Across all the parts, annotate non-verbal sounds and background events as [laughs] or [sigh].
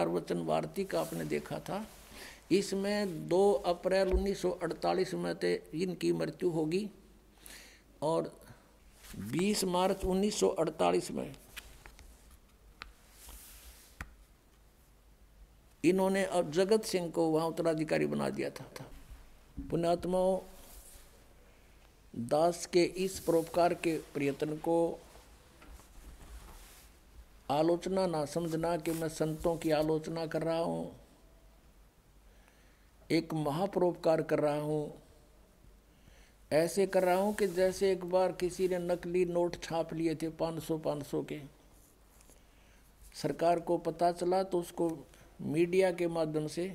पार्वतन भारती का आपने देखा था इसमें 2 अप्रैल 1948 में थे इनकी मृत्यु होगी और 20 मार्च 1948 में इन्होंने अब जगत सिंह को वहां उत्तराधिकारी बना दिया था, था। पुणात्मा दास के इस परोपकार के प्रयत्न को आलोचना ना समझना कि मैं संतों की आलोचना कर रहा हूँ एक महापरोपकार कर रहा हूँ ऐसे कर रहा हूँ कि जैसे एक बार किसी ने नकली नोट छाप लिए थे 500 500 के सरकार को पता चला तो उसको मीडिया के माध्यम से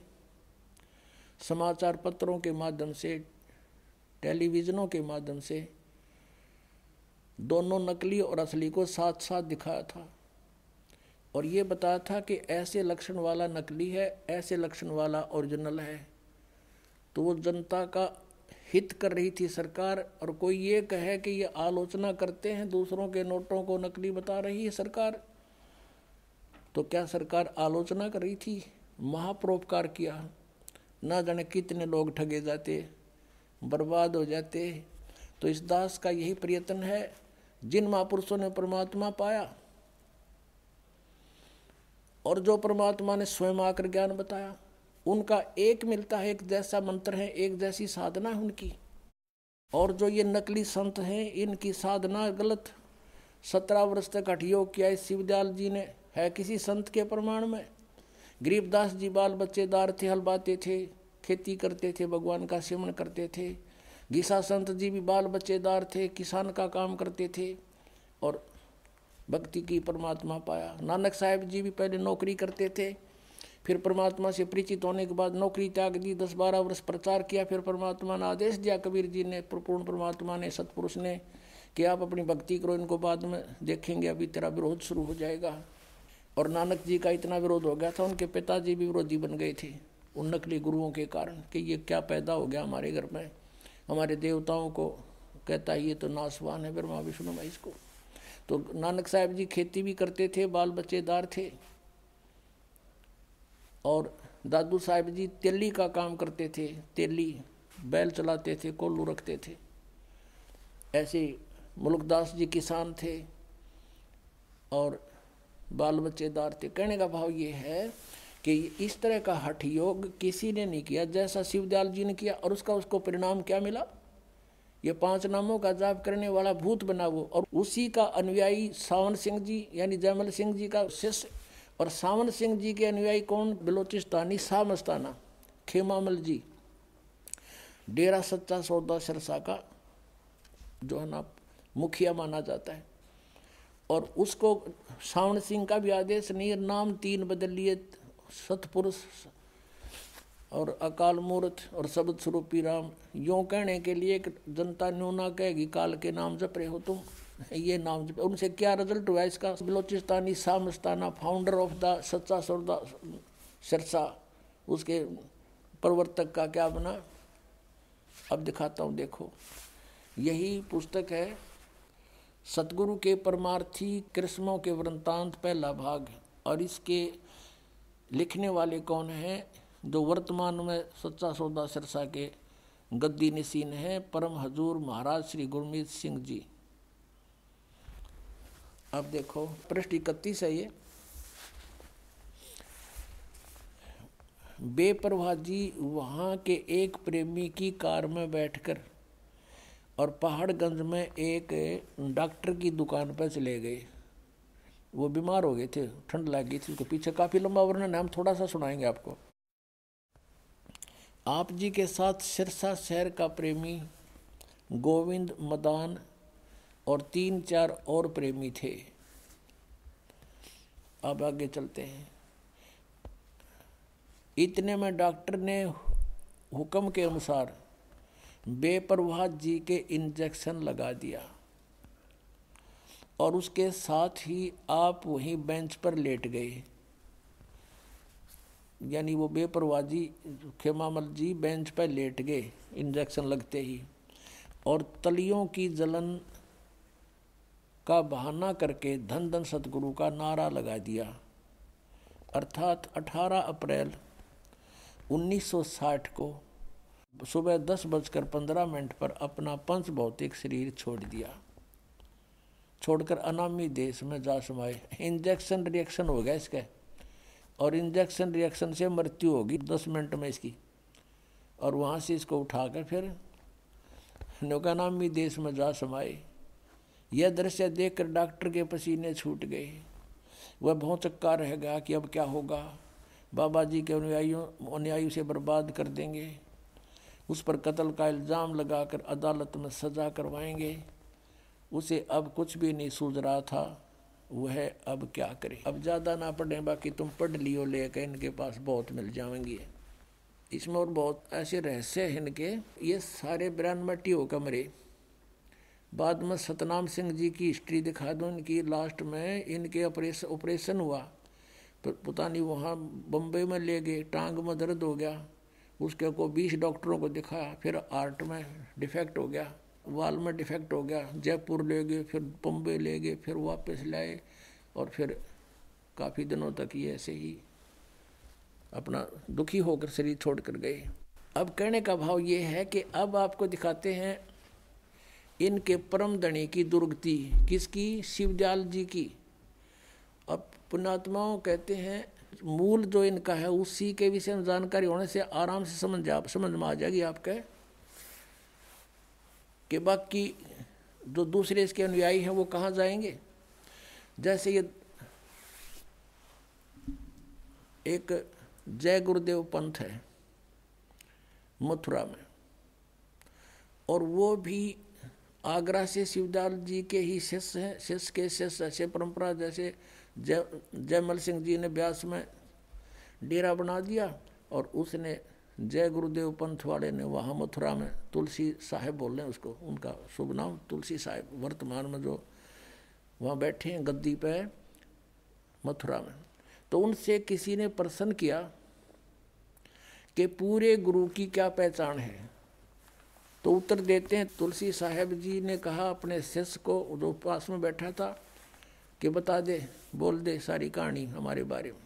समाचार पत्रों के माध्यम से टेलीविज़नों के माध्यम से दोनों नकली और असली को साथ साथ दिखाया था और ये बताया था कि ऐसे लक्षण वाला नकली है ऐसे लक्षण वाला ओरिजिनल है तो वो जनता का हित कर रही थी सरकार और कोई ये कहे कि ये आलोचना करते हैं दूसरों के नोटों को नकली बता रही है सरकार तो क्या सरकार आलोचना कर रही थी महापरोपकार किया ना जाने कितने लोग ठगे जाते बर्बाद हो जाते तो इस दास का यही प्रयत्न है जिन महापुरुषों ने परमात्मा पाया और जो परमात्मा ने स्वयं आकर ज्ञान बताया उनका एक मिलता है एक जैसा मंत्र है एक जैसी साधना है उनकी और जो ये नकली संत हैं इनकी साधना गलत सत्रह वर्ष तक अठियोग किया है शिवदयाल जी ने है किसी संत के प्रमाण में गरीबदास जी बाल बच्चेदार थे हलवाते थे खेती करते थे भगवान का सेवन करते थे गीसा संत जी भी बाल बच्चेदार थे किसान का काम करते थे और भक्ति की परमात्मा पाया नानक साहेब जी भी पहले नौकरी करते थे फिर परमात्मा से परिचित होने के बाद नौकरी त्याग दी दस बारह वर्ष प्रचार किया फिर परमात्मा ने आदेश दिया कबीर जी ने पूर्ण परमात्मा ने सतपुरुष ने कि आप अपनी भक्ति करो इनको बाद में देखेंगे अभी तेरा विरोध शुरू हो जाएगा और नानक जी का इतना विरोध हो गया था उनके पिताजी भी विरोधी बन गए थे उन नकली गुरुओं के कारण कि ये क्या पैदा हो गया हमारे घर में हमारे देवताओं को कहता है ये तो नासवान है ब्रह्मा विष्णु महेश को तो नानक साहब जी खेती भी करते थे बाल बच्चेदार थे और दादू साहब जी तेली का काम करते थे तेली बैल चलाते थे कोल्लू रखते थे ऐसे मुलुकदास जी किसान थे और बाल बच्चेदार थे कहने का भाव ये है कि इस तरह का हठ योग किसी ने नहीं किया जैसा शिवदयाल जी ने किया और उसका उसको परिणाम क्या मिला ये पांच नामों का जाप करने वाला भूत बना वो और उसी का अनुयायी सावन सिंह जी यानी जयमल सिंह जी का शिष्य और सावन सिंह जी के अनुयायी कौन बलोचिस्तानी सामस्ताना खेमामल जी डेरा सच्चा सौदा सिरसा का जो है ना मुखिया माना जाता है और उसको सावन सिंह का भी आदेश नहीं नाम तीन बदल लिए सतपुरुष और अकाल मूर्त और शब्द स्वरूपी राम यो कहने के लिए एक जनता न्यू ना कहेगी काल के नाम जप रहे हो तुम ये नाम जप उनसे क्या रिजल्ट हुआ इसका बलोचिस्तानी सामस्ताना फाउंडर ऑफ द सच्चा सरदा सरसा उसके प्रवर्तक का क्या बना अब दिखाता हूँ देखो यही पुस्तक है सतगुरु के परमार्थी कृष्णों के वृंतांत पहला भाग और इसके लिखने वाले कौन हैं जो वर्तमान में सच्चा सौदा सिरसा के गद्दी निशीन है परम हजूर महाराज श्री गुरमीत सिंह जी आप देखो पृष्ठ इकतीस है ये बेपरवाह जी वहाँ के एक प्रेमी की कार में बैठकर और पहाड़गंज में एक डॉक्टर की दुकान पर चले गए वो बीमार हो गए थे ठंड लग गई थी उसके पीछे काफ़ी लंबा वर्णन है हम थोड़ा सा सुनाएंगे आपको आप जी के साथ सिरसा शहर का प्रेमी गोविंद मदान और तीन चार और प्रेमी थे अब आगे चलते हैं इतने में डॉक्टर ने हुक्म के अनुसार बेपरवाह जी के इंजेक्शन लगा दिया और उसके साथ ही आप वहीं बेंच पर लेट गए यानी वो बेपरवाजी खेमामल जी बेंच पर लेट गए इंजेक्शन लगते ही और तलियों की जलन का बहाना करके धन धन सतगुरु का नारा लगा दिया अर्थात 18 अप्रैल 1960 को सुबह दस बजकर पंद्रह मिनट पर अपना पंच भौतिक शरीर छोड़ दिया छोड़कर अनामी देश में जा समाए इंजेक्शन रिएक्शन हो गया इसका और इंजेक्शन रिएक्शन से मृत्यु होगी दस मिनट में इसकी और वहाँ से इसको उठाकर फिर नौका भी देश में जा समाए यह दृश्य देखकर डॉक्टर के पसीने छूट गए वह बहुत चक्का रह गया कि अब क्या होगा बाबा जी के अनुयायियों अनुयायी से बर्बाद कर देंगे उस पर कत्ल का इल्ज़ाम लगाकर अदालत में सजा करवाएंगे उसे अब कुछ भी नहीं सूझ रहा था वह अब क्या करें अब ज़्यादा ना पढ़ें बाकी तुम पढ़ लियो लेके इनके पास बहुत मिल जाएंगी इसमें और बहुत ऐसे रहस्य हैं इनके ये सारे मट्टी हो कमरे बाद में सतनाम सिंह जी की हिस्ट्री दिखा दूँ इनकी लास्ट में इनके ऑपरेशन ऑपरेशन हुआ पर पता नहीं वहाँ बम्बई में ले गए टांग में दर्द हो गया उसके को बीस डॉक्टरों को दिखाया फिर आर्ट में डिफेक्ट हो गया वाल में डिफेक्ट हो गया जयपुर ले गए फिर बम्बे ले गए फिर वापस लाए और फिर काफ़ी दिनों तक ये ऐसे ही अपना दुखी होकर शरीर छोड़ कर गए अब कहने का भाव ये है कि अब आपको दिखाते हैं इनके परम धनी की दुर्गति किसकी शिवजाल जी की अब पुणात्माओं कहते हैं मूल जो इनका है उसी के विषय में जानकारी होने से आराम से समझ जा समझ में आ जाएगी आपके कि बाकी जो दूसरे इसके अनुयायी हैं वो कहाँ जाएंगे जैसे ये एक जय गुरुदेव पंथ है मथुरा में और वो भी आगरा से शिवदाल जी के ही शिष्य हैं शिष्य के शिष्य ऐसे परंपरा जैसे जय जयमल सिंह जी ने ब्यास में डेरा बना दिया और उसने जय गुरुदेव पंथ वाले ने वहाँ मथुरा में तुलसी साहेब बोल रहे हैं उसको उनका शुभ नाम तुलसी साहेब वर्तमान में जो वहाँ बैठे हैं गद्दी पे मथुरा में तो उनसे किसी ने प्रश्न किया कि पूरे गुरु की क्या पहचान है तो उत्तर देते हैं तुलसी साहेब जी ने कहा अपने शिष्य को जो पास में बैठा था कि बता दे बोल दे सारी कहानी हमारे बारे में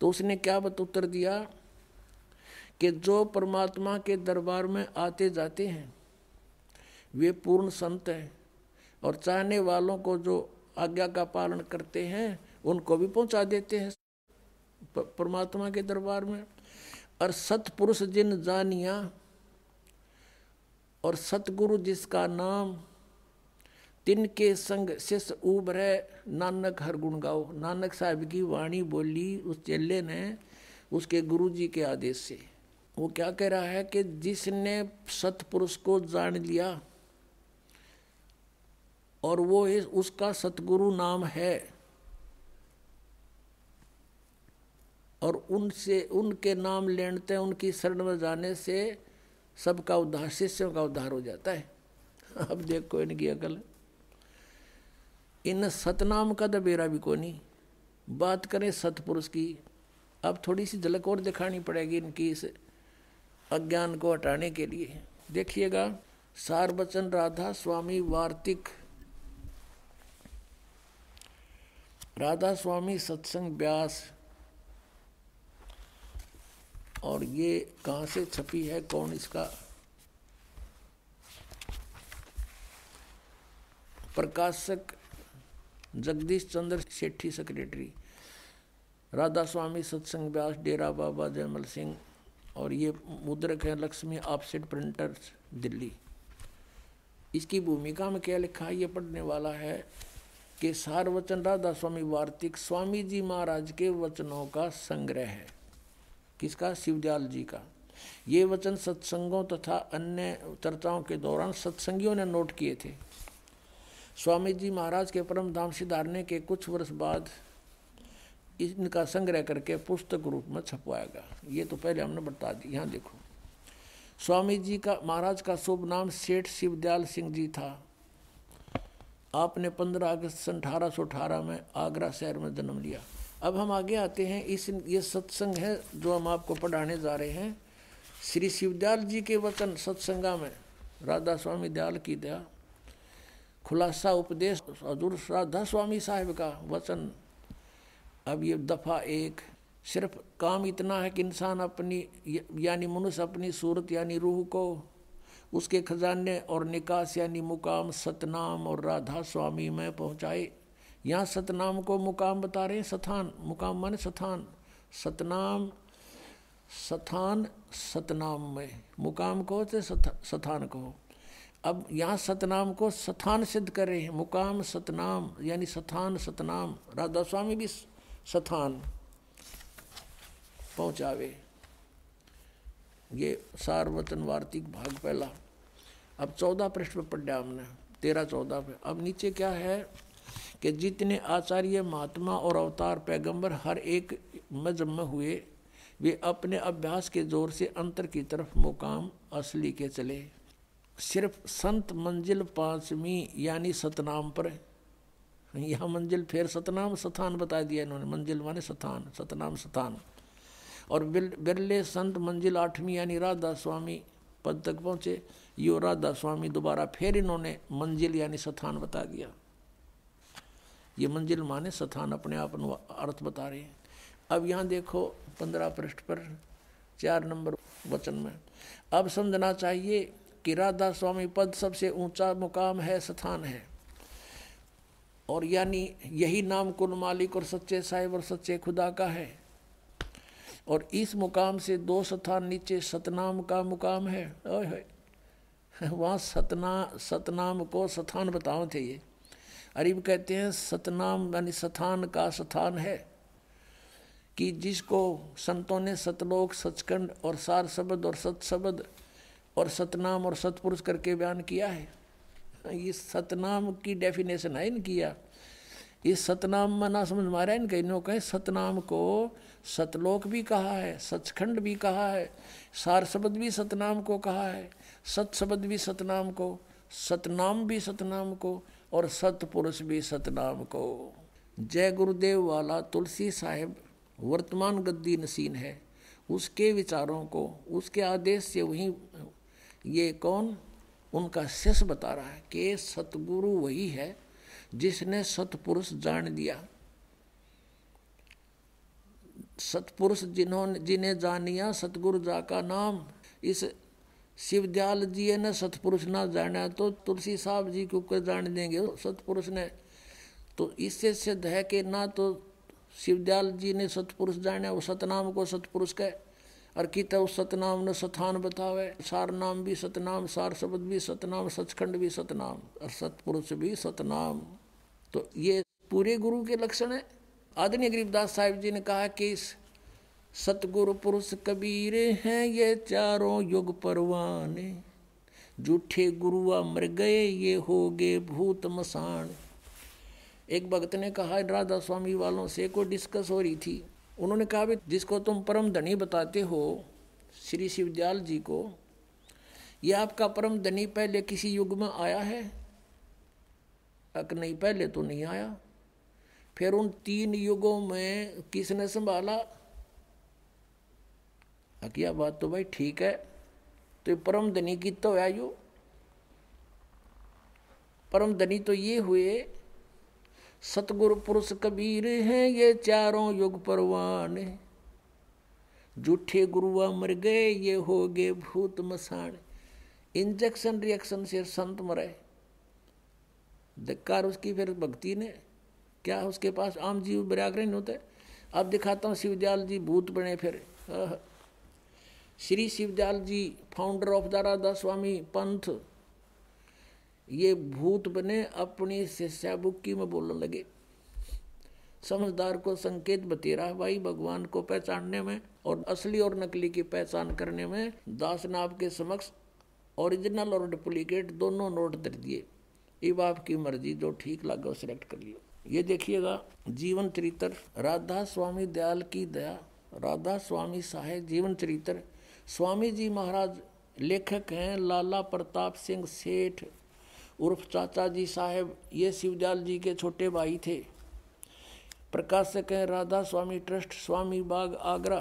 तो उसने क्या बत उत्तर दिया कि जो परमात्मा के दरबार में आते जाते हैं वे पूर्ण संत हैं और चाहने वालों को जो आज्ञा का पालन करते हैं उनको भी पहुंचा देते हैं परमात्मा के दरबार में और सतपुरुष जिन जानिया और सतगुरु जिसका नाम तिनके संग शिष्य उबरे नानक हर गुण गाओ नानक साहब की वाणी बोली उस चेले ने उसके गुरु जी के आदेश से वो क्या कह रहा है कि जिसने सतपुरुष को जान लिया और वो इस उसका सतगुरु नाम है और उनसे उनके नाम लेते उनकी शरण में जाने से सबका उद्धार शिष्यों का उद्धार हो जाता है [laughs] अब देखो इनकी अकल इन सतनाम का दबेरा भी को नहीं बात करें सतपुरुष की अब थोड़ी सी झलक और दिखानी पड़ेगी इनकी इस अज्ञान को हटाने के लिए देखिएगा सार्वचन राधा स्वामी वार्तिक राधा स्वामी सत्संग व्यास और ये कहाँ से छपी है कौन इसका प्रकाशक जगदीश चंद्र सेठी सेक्रेटरी राधा स्वामी सत्संग व्यास डेरा बाबा जयमल सिंह और ये मुद्रक है लक्ष्मी ऑफसेट प्रिंटर्स दिल्ली इसकी भूमिका में क्या लिखा है ये पढ़ने वाला है कि सार्वचन राधा स्वामी वार्तिक स्वामी जी महाराज के वचनों का संग्रह है किसका शिवदयाल जी का ये वचन सत्संगों तथा अन्य चर्चाओं के दौरान सत्संगियों ने नोट किए थे स्वामी जी महाराज के परम धाम सिधारने के कुछ वर्ष बाद इनका संग्रह करके पुस्तक रूप में छपवाएगा ये तो पहले हमने बता दी यहाँ देखो स्वामी जी का महाराज का शुभ नाम सेठ शिवदयाल सिंह जी था आपने 15 अगस्त सन अठारह में आगरा शहर में जन्म लिया अब हम आगे आते हैं इस ये सत्संग है जो हम आपको पढ़ाने जा रहे हैं श्री शिवदयाल जी के वचन सत्संगा में राधा स्वामी दयाल की दया खुलासा उपदेश हजूर राधा स्वामी साहेब का वचन अब ये दफ़ा एक सिर्फ काम इतना है कि इंसान अपनी यानी मनुष्य अपनी सूरत यानी रूह को उसके खजाने और निकास यानी मुकाम सतनाम और राधा स्वामी में पहुँचाए यहाँ सतनाम को मुकाम बता रहे हैं सथान मुकाम माने सथान सतनाम सथान सतनाम में मुकाम को चाहे सथान को अब यहाँ सतनाम को सथान सिद्ध कर रहे हैं मुकाम सतनाम यानी सथान सतनाम राधा स्वामी भी स्थान पहुंचावे ये सार्वतन वार्तिक भाग पहला अब चौदह पृष्ठ पर पढ़ दिया हमने तेरह चौदह पे अब नीचे क्या है कि जितने आचार्य महात्मा और अवतार पैगंबर हर एक मजम हुए वे अपने अभ्यास के जोर से अंतर की तरफ मुकाम असली के चले सिर्फ संत मंजिल पांचवी यानी सतनाम पर [laughs] यह मंजिल फिर सतनाम स्थान बता दिया इन्होंने मंजिल माने स्थान सतनाम स्थान और बिरले संत मंजिल आठवीं यानी राधा स्वामी पद तक पहुँचे यो राधा स्वामी दोबारा फिर इन्होंने मंजिल यानी स्थान बता दिया ये मंजिल माने स्थान अपने आप अर्थ बता रहे हैं अब यहाँ देखो पंद्रह पृष्ठ पर चार नंबर वचन में अब समझना चाहिए कि राधा स्वामी पद सबसे ऊंचा मुकाम है स्थान है और यानी यही नाम कुल मालिक और सच्चे साहिब और सच्चे खुदा का है और इस मुकाम से दो स्थान नीचे सतनाम का मुकाम है वहाँ सतना सतनाम को स्थान बताओ थे ये अरीब कहते हैं सतनाम यानी स्थान का स्थान है कि जिसको संतों ने सतलोक सचखंड और सार शब्द और सत शब्द और सतनाम और सतपुरुष करके बयान किया है ये सतनाम की डेफिनेशन है इन किया ये सतनाम ना समझ मारा कहीं इन्हों कहें सतनाम को सतलोक भी कहा है सचखंड भी कहा है सार शब्द भी सतनाम को कहा है सत शब्द भी सतनाम को सतनाम भी सतनाम को और सतपुरुष भी सतनाम को जय गुरुदेव वाला तुलसी साहेब वर्तमान गद्दी नसीन है उसके विचारों को उसके आदेश से वहीं ये कौन उनका शिष्य बता रहा है कि सतगुरु वही है जिसने सतपुरुष जान दिया सतपुरुष जिन्होंने जिन्हें जानिया सतगुरु जा का नाम इस शिवदयाल जी ने सतपुरुष ना जाना तो तुलसी साहब जी के ऊपर जान देंगे तो सतपुरुष ने तो इससे सिद्ध है कि ना तो शिवदयाल जी ने सतपुरुष जाना वो सतनाम को सतपुरुष कह और की तब सतनाम न सथान बतावे सार नाम भी सतनाम सार शब्द भी सतनाम सचखंड भी सतनाम और सतपुरुष भी सतनाम तो ये पूरे गुरु के लक्षण है आदरणीय गरीबदास साहिब जी ने कहा कि इस सतगुरु पुरुष कबीर हैं ये चारों युग परवाने जूठे गुरुआ मर गए ये हो गए भूत मसान एक भक्त ने कहा राधा स्वामी वालों से को डिस्कस हो रही थी उन्होंने कहा भी जिसको तुम परम धनी बताते हो श्री शिवदयाल जी को यह आपका परम धनी पहले किसी युग में आया है अक नहीं पहले तो नहीं आया फिर उन तीन युगों में किसने संभाला अकिया बात तो भाई ठीक है तो परम धनी की तो है परम धनी तो ये हुए सतगुरु पुरुष कबीर हैं ये चारों युग परवान जूठे गुरुआ मर गए ये हो गए भूत मसाण इंजेक्शन रिएक्शन से संत मरे धक्कार उसकी फिर भक्ति ने क्या उसके पास आम जीव बराग्र नहीं होते अब दिखाता हूँ शिवजाल जी भूत बने फिर श्री शिवजाल जी फाउंडर ऑफ दारादा स्वामी पंथ ये भूत बने अपनी शिष्या बुक्की में बोलने लगे समझदार को संकेत बतेरा भाई भगवान को पहचानने में और असली और नकली की पहचान करने में दास ने आपके समक्ष ओरिजिनल और डुप्लीकेट दोनों नोट दे दिए अब की मर्जी जो ठीक लगे सिलेक्ट कर लियो ये देखिएगा जीवन चरित्र राधा स्वामी दयाल की दया राधा स्वामी साहे जीवन चरित्र स्वामी जी महाराज लेखक हैं लाला प्रताप सिंह सेठ उर्फ चाचा जी साहेब ये शिवजाल जी के छोटे भाई थे प्रकाशक हैं राधा स्वामी ट्रस्ट स्वामी बाग आगरा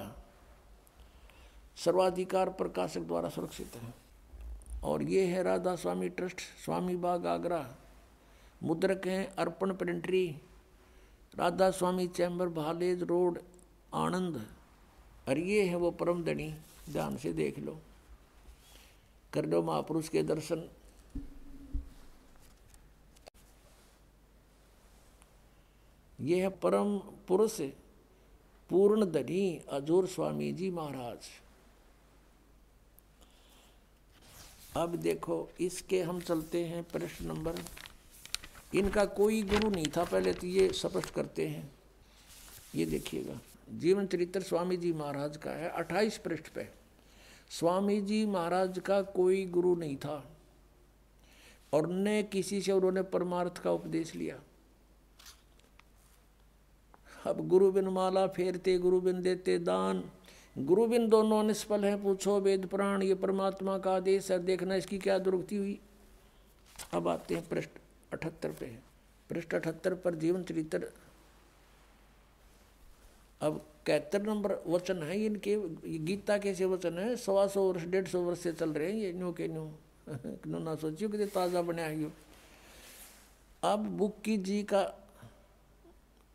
सर्वाधिकार प्रकाशक द्वारा सुरक्षित है और ये है राधा स्वामी ट्रस्ट स्वामी बाग आगरा मुद्रक हैं Arpan printery Radha Soami chamber Bhalej road Anand और ये है वो धनी ध्यान से देख लो कर लो महापुरुष के दर्शन ये है परम पुरुष पूर्ण धनी अजूर स्वामी जी महाराज अब देखो इसके हम चलते हैं प्रश्न नंबर इनका कोई गुरु नहीं था पहले तो ये स्पष्ट करते हैं ये देखिएगा जीवन चरित्र स्वामी जी महाराज का है अट्ठाईस पृष्ठ पे स्वामी जी महाराज का कोई गुरु नहीं था और न किसी से उन्होंने परमार्थ का उपदेश लिया अब गुरु बिन माला फेरते गुरु बिन देते दान गुरु बिन दोनों निष्फल हैं पूछो वेद प्राण ये परमात्मा का आदेश है देखना इसकी क्या दुर्गति हुई अब आते हैं पृष्ठ अठहत्तर पे पृष्ठ अठहत्तर पर जीवन चरित्र अब इकहत्तर नंबर वचन है इनके गीता के से वचन है सवा सौ वर्ष डेढ़ सौ वर्ष से चल रहे हैं ये न्यू के न्यू [laughs] ना सोचियो कि ताज़ा बने बनाया अब बुक की जी का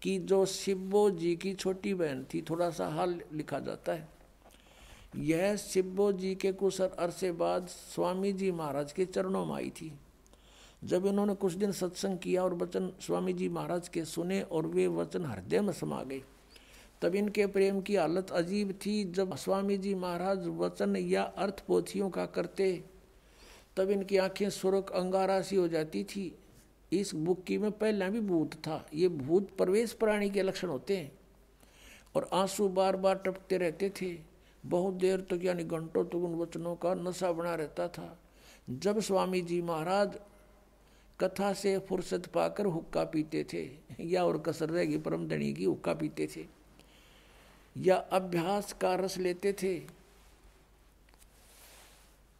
कि जो शिवो जी की छोटी बहन थी थोड़ा सा हाल लिखा जाता है यह शिवो जी के कुछ अरसे बाद स्वामी जी महाराज के चरणों में आई थी जब इन्होंने कुछ दिन सत्संग किया और वचन स्वामी जी महाराज के सुने और वे वचन हृदय में समा गए तब इनके प्रेम की हालत अजीब थी जब स्वामी जी महाराज वचन या अर्थ पोथियों का करते तब इनकी आंखें सुरख अंगारा सी हो जाती थी इस बुक की में पहला भी भूत था ये भूत प्रवेश प्राणी के लक्षण होते हैं और आंसू बार बार टपकते रहते थे बहुत देर तक तो यानी घंटों तक तो उन वचनों का नशा बना रहता था जब स्वामी जी महाराज कथा से फुर्सत पाकर हुक्का पीते थे या और कसर रहेगी धनी की हुक्का पीते थे या अभ्यास का रस लेते थे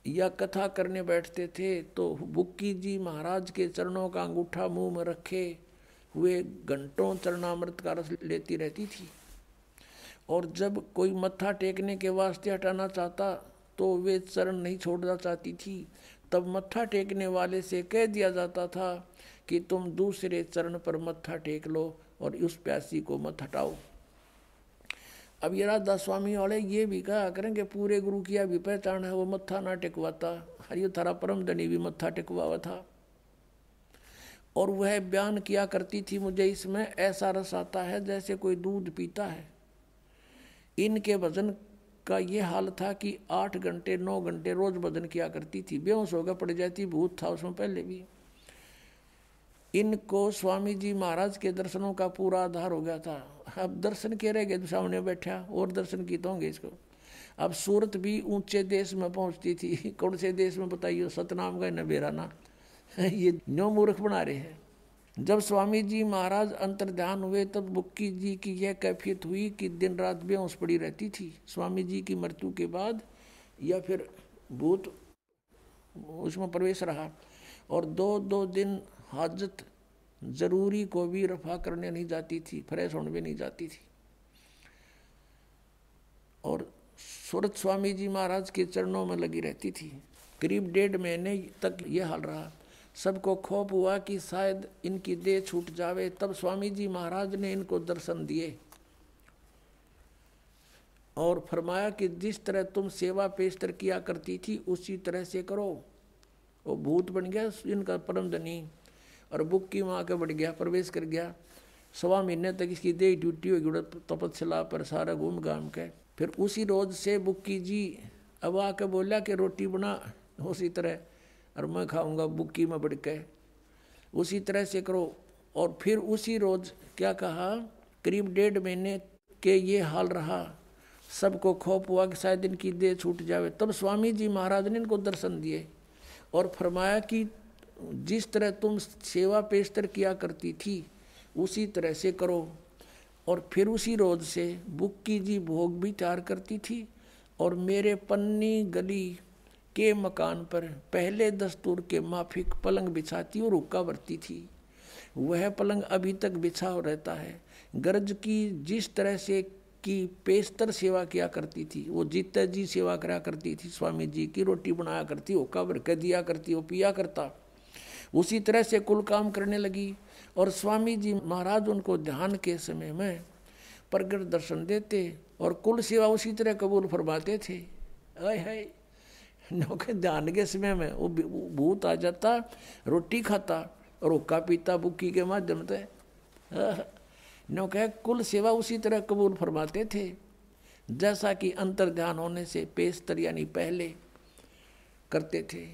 या कथा करने बैठते थे तो बुक्की जी महाराज के चरणों का अंगूठा मुंह में रखे हुए घंटों चरणामृत का रस लेती रहती थी और जब कोई मत्था टेकने के वास्ते हटाना चाहता तो वे चरण नहीं छोड़ना चाहती थी तब मत्था टेकने वाले से कह दिया जाता था कि तुम दूसरे चरण पर मत्था टेक लो और उस प्यासी को मत हटाओ अब ये राधा स्वामी वाले ये भी कहा करें कि पूरे गुरु की अभी पहचान है वो मत्था ना टेकवाता हरियो थारा परम धनी भी मत्था टेकवावा था और वह बयान किया करती थी मुझे इसमें ऐसा रस आता है जैसे कोई दूध पीता है इनके वजन का ये हाल था कि आठ घंटे नौ घंटे रोज वजन किया करती थी बेहोश होकर पड़ जाती भूत था उसमें पहले भी इनको स्वामी जी महाराज के दर्शनों का पूरा आधार हो गया था अब दर्शन के रह गए तो सामने बैठा और दर्शन की तो होंगे इसको अब सूरत भी ऊंचे देश में पहुंचती थी [laughs] कौन से देश में बताइए सतनाम का नबेरा ना [laughs] ये न्यो मूर्ख बना रहे हैं जब स्वामी जी महाराज अंतर्ध्यान हुए तब बुक्की जी की यह कैफियत हुई कि दिन रात उस पड़ी रहती थी स्वामी जी की मृत्यु के बाद या फिर भूत उसमें प्रवेश रहा और दो दो दिन हाजत ज़रूरी को भी रफा करने नहीं जाती थी फ्रेश होने भी नहीं जाती थी और सूरत स्वामी जी महाराज के चरणों में लगी रहती थी करीब डेढ़ महीने तक यह हाल रहा सबको खौफ हुआ कि शायद इनकी देह छूट जावे तब स्वामी जी महाराज ने इनको दर्शन दिए और फरमाया कि जिस तरह तुम सेवा पेशतर किया करती थी उसी तरह से करो वो भूत बन गया इनका परम धनी और बुक की वहाँ के बढ़ गया प्रवेश कर गया सवा महीने तक इसकी देह ड्यूटी होगी तपतशिला पर सारा घूम घाम के फिर उसी रोज से बुक की जी अब आके बोला कि रोटी बना उसी तरह और मैं खाऊंगा बुक्की में बढ़ के उसी तरह से करो और फिर उसी रोज क्या कहा करीब डेढ़ महीने के ये हाल रहा सबको खौफ हुआ कि शायद इनकी देह छूट जावे तब स्वामी जी महाराज ने इनको दर्शन दिए और फरमाया कि जिस तरह तुम सेवा पेशतर किया करती थी उसी तरह से करो और फिर उसी रोज से बुक की जी भोग भी तैयार करती थी और मेरे पन्नी गली के मकान पर पहले दस्तूर के माफिक पलंग बिछाती और रुका बरती थी वह पलंग अभी तक बिछा रहता है गर्ज की जिस तरह से की पेस्तर सेवा किया करती थी वो जीता जी सेवा करा करती थी स्वामी जी की रोटी बनाया करती कब्र कह दिया करती वो पिया करता उसी तरह से कुल काम करने लगी और स्वामी जी महाराज उनको ध्यान के समय में प्रगट दर्शन देते और कुल सेवा उसी तरह कबूल फरमाते थे अय है नौके ध्यान के समय में वो भूत आ जाता रोटी खाता और पीता बुक्की के माध्यम से नौके कुल सेवा उसी तरह कबूल फरमाते थे जैसा कि अंतर ध्यान होने से पेस्तर यानी पहले करते थे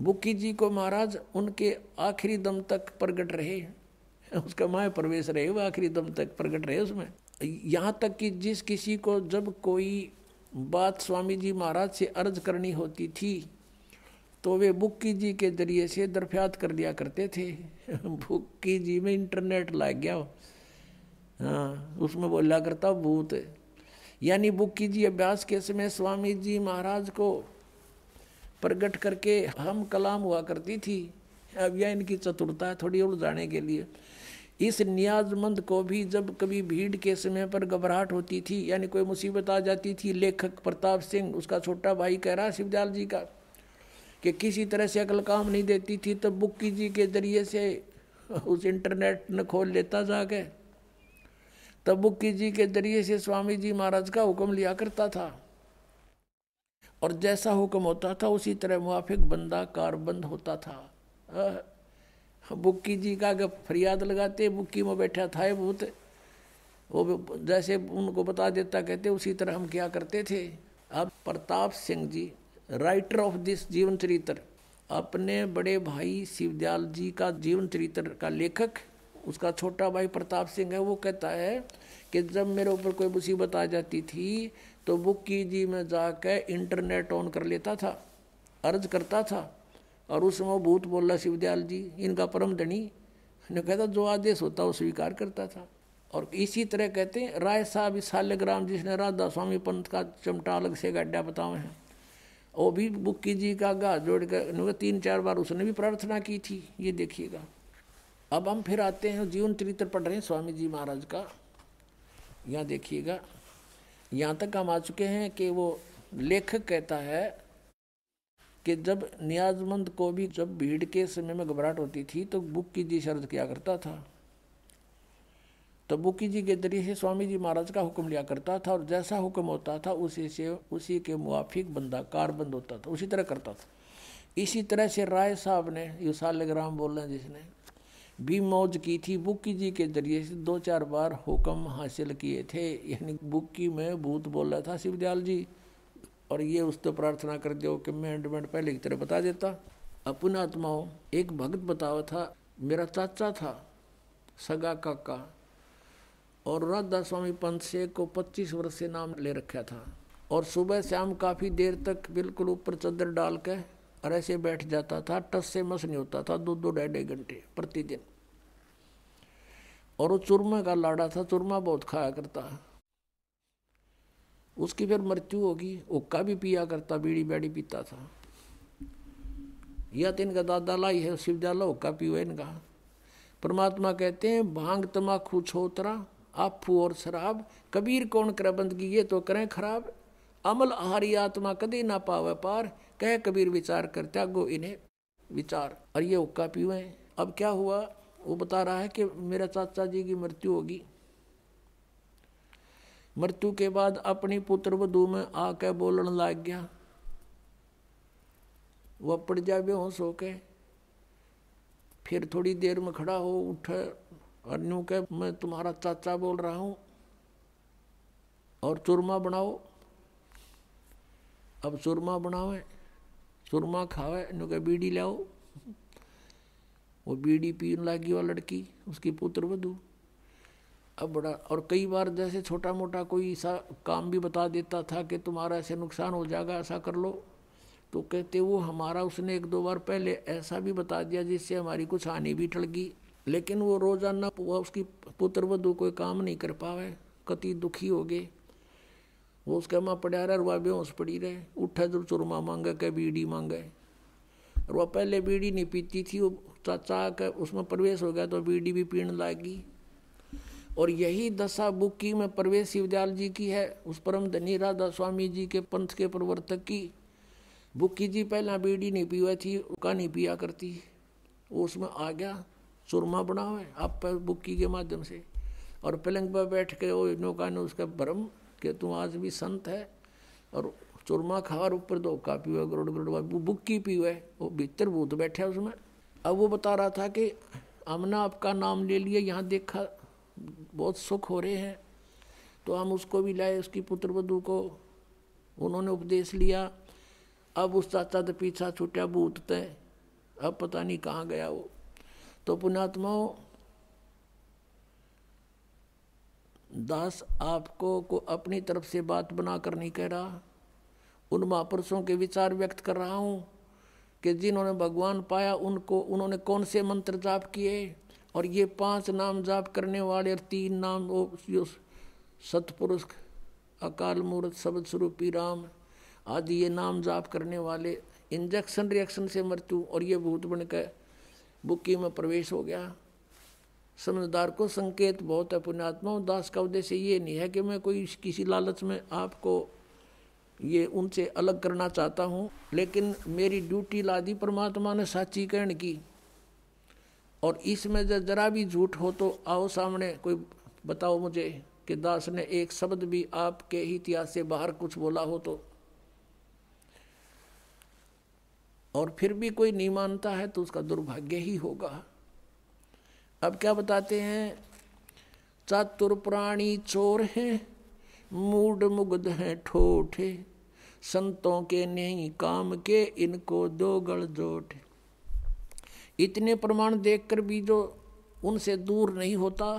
बुक्की जी को महाराज उनके आखिरी दम तक प्रगट रहे उसका माय प्रवेश रहे वो आखिरी दम तक प्रगट रहे उसमें यहाँ तक कि जिस किसी को जब कोई बात स्वामी जी महाराज से अर्ज करनी होती थी तो वे बुक्की जी के जरिए से दरफ्यात कर लिया करते थे बुक्की जी में इंटरनेट लग गया हाँ उसमें बोला करता भूत यानी बुक्की जी अभ्यास के समय स्वामी जी महाराज को प्रगट करके हम कलाम हुआ करती थी अब यह इनकी चतुरता है थोड़ी जाने के लिए इस नियाजमंद को भी जब कभी भीड़ के समय पर घबराहट होती थी यानी कोई मुसीबत आ जाती थी लेखक प्रताप सिंह उसका छोटा भाई कह रहा शिवजाल जी का कि किसी तरह से अकल काम नहीं देती थी तब बुक्की जी के जरिए से उस इंटरनेट ने खोल लेता जाके तब बुक्की जी के जरिए से स्वामी जी महाराज का हुक्म लिया करता था और जैसा हुक्म होता था उसी तरह मुआफिक बंदा कारबंद होता था हाँ, बुक्की जी का अगर फरियाद लगाते बुक्की में बैठा था ये भूत वो जैसे उनको बता देता कहते उसी तरह हम क्या करते थे अब Pratap Singh ji writer of this जीवन चरित्र अपने बड़े भाई शिवदयाल जी का जीवन चरित्र का लेखक उसका छोटा भाई प्रताप सिंह है वो कहता है कि जब मेरे ऊपर कोई मुसीबत आ जाती थी तो बुक जी में कर इंटरनेट ऑन कर लेता था अर्ज करता था और उस समय भूत बोल रहा शिवदयाल जी इनका परम धनी ने कहता जो आदेश होता वो स्वीकार करता था और इसी तरह कहते हैं राय साहब सालग्राम जिसने राधा स्वामी पंथ का चमटा अलग से गड्ढा बताए हैं वो भी बुक्की जी का गा जोड़ कर तीन चार बार उसने भी प्रार्थना की थी ये देखिएगा अब हम फिर आते हैं जीवन चरित्र पढ़ रहे हैं स्वामी जी महाराज का यहाँ देखिएगा यहाँ तक हम आ चुके हैं कि वो लेखक कहता है कि जब नियाजमंद को भी जब भीड़ के समय में घबराहट होती थी तो बुक की जी शर्द किया करता था तो बुक्की जी के जरिए से स्वामी जी महाराज का हुक्म लिया करता था और जैसा हुक्म होता था उसी से उसी के मुआफिक बंदा कारबंद होता था उसी तरह करता था इसी तरह से राय साहब ने यूसाल ग्राम बोल रहे हैं जिसने भी मौज की थी बुक्की जी के जरिए से दो चार बार हुक्म हासिल किए थे यानी बुक्की में भूत बोला था शिवदयाल जी और ये उस तो प्रार्थना कर दो कि मैं एंड पहले की तरह बता देता अपना आत्माओं एक भक्त बतावा था मेरा चाचा था सगा काका और राधा स्वामी पंत से को 25 वर्ष से नाम ले रखा था और सुबह शाम काफ़ी देर तक बिल्कुल ऊपर चादर डाल के और ऐसे बैठ जाता था टस से मस नहीं होता था दो दो ढाई घंटे प्रतिदिन और वो चूरमा का लाड़ा था चूरमा बहुत खाया करता उसकी फिर मृत्यु होगी ओक्का भी पिया करता बीड़ी बैड़ी पीता था या तो इनका दादा लाई है शिवजाला ओक्का पियो इनका परमात्मा कहते हैं भांग तमाखू छोतरा आप और शराब कबीर कौन करे बंदगी ये तो करें खराब अमल आहारी आत्मा कदी ना पावे पार कह कबीर विचार कर त्यागो इन्हें विचार और ये उक्का पीवे अब क्या हुआ वो बता रहा है कि मेरा चाचा जी की मृत्यु होगी मृत्यु के बाद अपनी पुत्र वधु में आके बोलन लाग गया वह पड़ जा बेहोश होके फिर थोड़ी देर में खड़ा हो उठे और न्यू के मैं तुम्हारा चाचा बोल रहा हूँ और चूरमा बनाओ अब सुरमा बनावे सुरमा खावे इन के बीड़ी लाओ वो बीड़ी पी लागी वो लड़की उसकी पुत्र वधु अब बड़ा और कई बार जैसे छोटा मोटा कोई ऐसा काम भी बता देता था कि तुम्हारा ऐसे नुकसान हो जाएगा ऐसा कर लो तो कहते वो हमारा उसने एक दो बार पहले ऐसा भी बता दिया जिससे हमारी कुछ हानि भी गई लेकिन वो रोज़ाना उसकी पुत्र वधु कोई काम नहीं कर पावे कति दुखी हो गए वो उसके माँ पड़ा रहा रुआ बेहोश पड़ी रहे उठा जब तो चुरमा मांगे कह बीड़ी मांगे रुआ पहले बीड़ी नहीं पीती थी वो चाचा का उसमें प्रवेश हो गया तो बीड़ी भी पीने लागी और यही दशा बुक्की में प्रवेश शिवदयाल जी की है उस परम धनी राधा स्वामी जी के पंथ के प्रवर्तक की बुक्की जी पहला बीड़ी नहीं पीवा थी का नहीं पिया करती वो उसमें आ गया चुरमा बना हुआ है आप बुक्की के माध्यम से और पलंग पर बैठ के वो नौका ने उसका भ्रम कि तू तो आज भी संत है और चूरमा खा और ऊपर दो पी हुआ गरुड़ गरुड़ वो बुक की पी हुआ वो भीतर भूत बैठे उसमें अब वो बता रहा था कि हमने आपका नाम ले लिया यहाँ देखा बहुत सुख हो रहे हैं तो हम उसको भी लाए उसकी पुत्र वधु को उन्होंने उपदेश लिया अब उस चाचा तो पीछा छुटा भूत तय अब पता नहीं कहाँ गया वो तो पुणात्माओं दास आपको को अपनी तरफ से बात बना कर नहीं कह रहा उन महापुरुषों के विचार व्यक्त कर रहा हूँ कि जिन्होंने भगवान पाया उनको उन्होंने कौन से मंत्र जाप किए और ये पांच नाम जाप करने वाले और तीन नाम वो जो सतपुरुष अकाल मूर्त शब्द स्वरूपी राम आदि ये नाम जाप करने वाले इंजेक्शन रिएक्शन से मृत्यु और ये भूत बनकर बुक्की में प्रवेश हो गया समझदार को संकेत बहुत है पुण्यात्मा और दास का उद्देश्य ये नहीं है कि मैं कोई किसी लालच में आपको ये उनसे अलग करना चाहता हूँ लेकिन मेरी ड्यूटी ला दी परमात्मा ने साची कहण की और इसमें जब जरा भी झूठ हो तो आओ सामने कोई बताओ मुझे कि दास ने एक शब्द भी आपके इतिहास से बाहर कुछ बोला हो तो और फिर भी कोई नहीं मानता है तो उसका दुर्भाग्य ही होगा अब क्या बताते हैं चातुर प्राणी चोर हैं मूड मुग्ध हैं ठोठे संतों के नहीं काम के इनको दो गढ़ जोट इतने प्रमाण देखकर भी जो उनसे दूर नहीं होता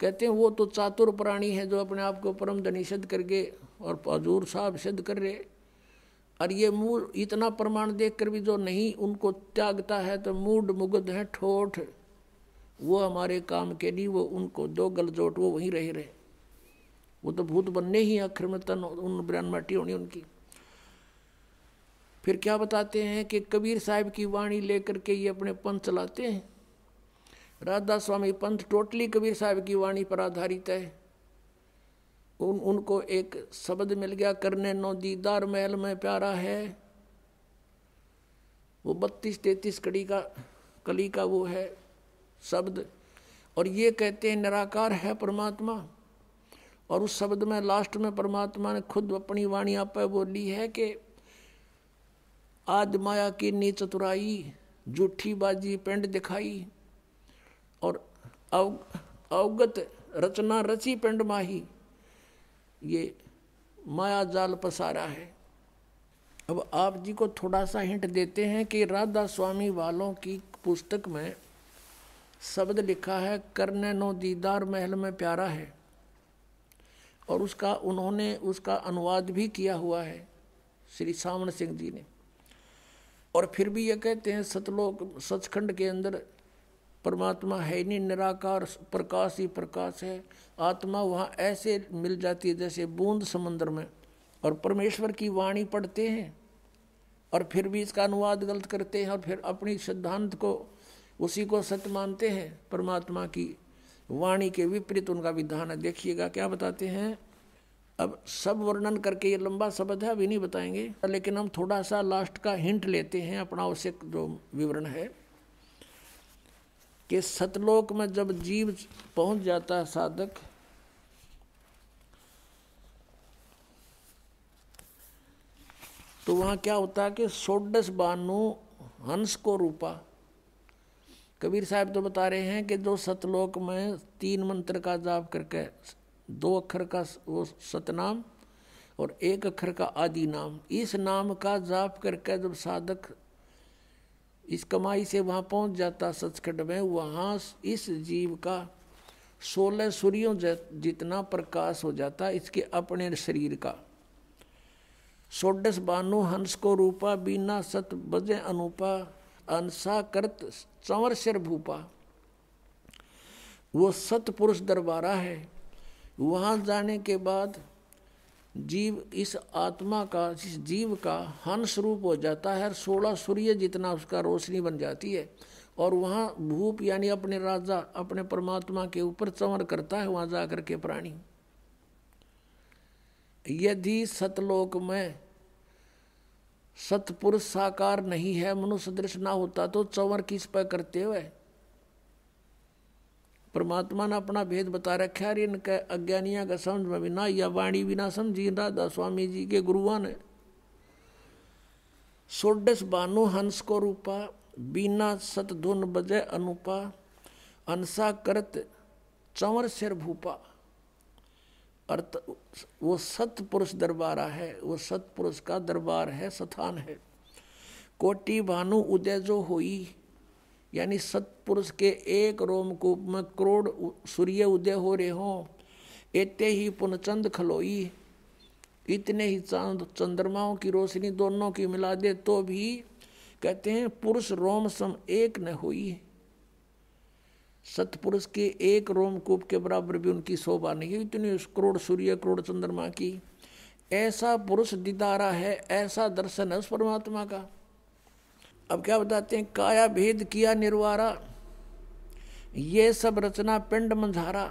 कहते हैं वो तो चातुर प्राणी है जो अपने आप को परम धनी सिद्ध करके और हजूर साहब सिद्ध कर रहे और ये मूल इतना प्रमाण देखकर भी जो नहीं उनको त्यागता है तो मूड मुग्ध है ठोठ वो हमारे काम के नहीं वो उनको दो गलजोट वो वहीं रहे रहे वो तो भूत बनने ही आखिर में तन उन मट्टी होनी उनकी फिर क्या बताते हैं कि कबीर साहब की वाणी लेकर के ये अपने पंथ चलाते हैं राधा स्वामी पंथ टोटली कबीर साहब की वाणी पर आधारित है उन उनको एक शब्द मिल गया करने नो दीदार महल में प्यारा है वो बत्तीस तैतीस कड़ी का कली का वो है शब्द और ये कहते हैं निराकार है परमात्मा और उस शब्द में लास्ट में परमात्मा ने खुद अपनी वाणी आप बोली है कि आद माया की नी चतुराई जूठी बाजी पेंड दिखाई और अव अवगत रचना रची पेंड माही ये माया जाल पसारा है अब आप जी को थोड़ा सा हिंट देते हैं कि राधा स्वामी वालों की पुस्तक में शब्द लिखा है करने नो दीदार महल में प्यारा है और उसका उन्होंने उसका अनुवाद भी किया हुआ है श्री सावण सिंह जी ने और फिर भी ये कहते हैं सतलोक सचखंड के अंदर परमात्मा है नहीं निराकार प्रकाश ही प्रकाश है आत्मा वहाँ ऐसे मिल जाती है जैसे बूंद समंदर में और परमेश्वर की वाणी पढ़ते हैं और फिर भी इसका अनुवाद गलत करते हैं और फिर अपनी सिद्धांत को उसी को सत्य मानते हैं परमात्मा की वाणी के विपरीत उनका विधान है देखिएगा क्या बताते हैं अब सब वर्णन करके ये लंबा शब्द है अभी नहीं बताएंगे लेकिन हम थोड़ा सा लास्ट का हिंट लेते हैं अपना उसे जो विवरण है कि सतलोक में जब जीव पहुंच जाता है साधक तो वहां क्या होता है कि सोडस बानु हंस को रूपा कबीर साहब तो बता रहे हैं कि जो सतलोक में तीन मंत्र का जाप करके दो अक्षर का वो सतनाम और एक अक्षर का आदि नाम इस नाम का जाप करके जब साधक इस कमाई से वहाँ पहुँच जाता सचखंड में वहाँ इस जीव का सोलह सूर्यों जितना प्रकाश हो जाता इसके अपने शरीर का सोडस बानु हंस को रूपा बीना सत बजे अनुपा अंसा करत चंवर सिर भूपा वो सतपुरुष दरबारा है वहाँ जाने के बाद जीव इस आत्मा का इस जीव का हंस रूप हो जाता है सोलह सूर्य जितना उसका रोशनी बन जाती है और वहाँ भूप यानी अपने राजा अपने परमात्मा के ऊपर चंवर करता है वहाँ जाकर के प्राणी यदि सतलोक में सतपुरुष साकार नहीं है मनुष्य दृश्य ना होता तो चौवर किस पर करते हुए परमात्मा ने अपना भेद बता रखा है इनके अज्ञानिया का समझ में बिना या वाणी बिना समझी राधा स्वामी जी के गुरुआ ने सोडस बानु हंस को रूपा बीना सतधुन बजे अनुपा हंसा करत चंवर सिर भूपा अर्थ वो सतपुरुष दरबारा है वो सतपुरुष का दरबार है स्थान है कोटि भानु उदय जो हुई यानी सतपुरुष के एक रोमकूप में करोड़ सूर्य उदय हो रहे हों इतने ही पुनचंद खलोई इतने ही चांद चंद्रमाओं की रोशनी दोनों की मिला दे तो भी कहते हैं पुरुष रोम सम एक न हुई सतपुरुष के एक रोमकूप के बराबर भी उनकी शोभा नहीं है इतनी करोड़ सूर्य करोड़ चंद्रमा की ऐसा पुरुष दिदारा है ऐसा दर्शन है उस परमात्मा का अब क्या बताते हैं काया भेद किया निर्वारा ये सब रचना पिंड मंझारा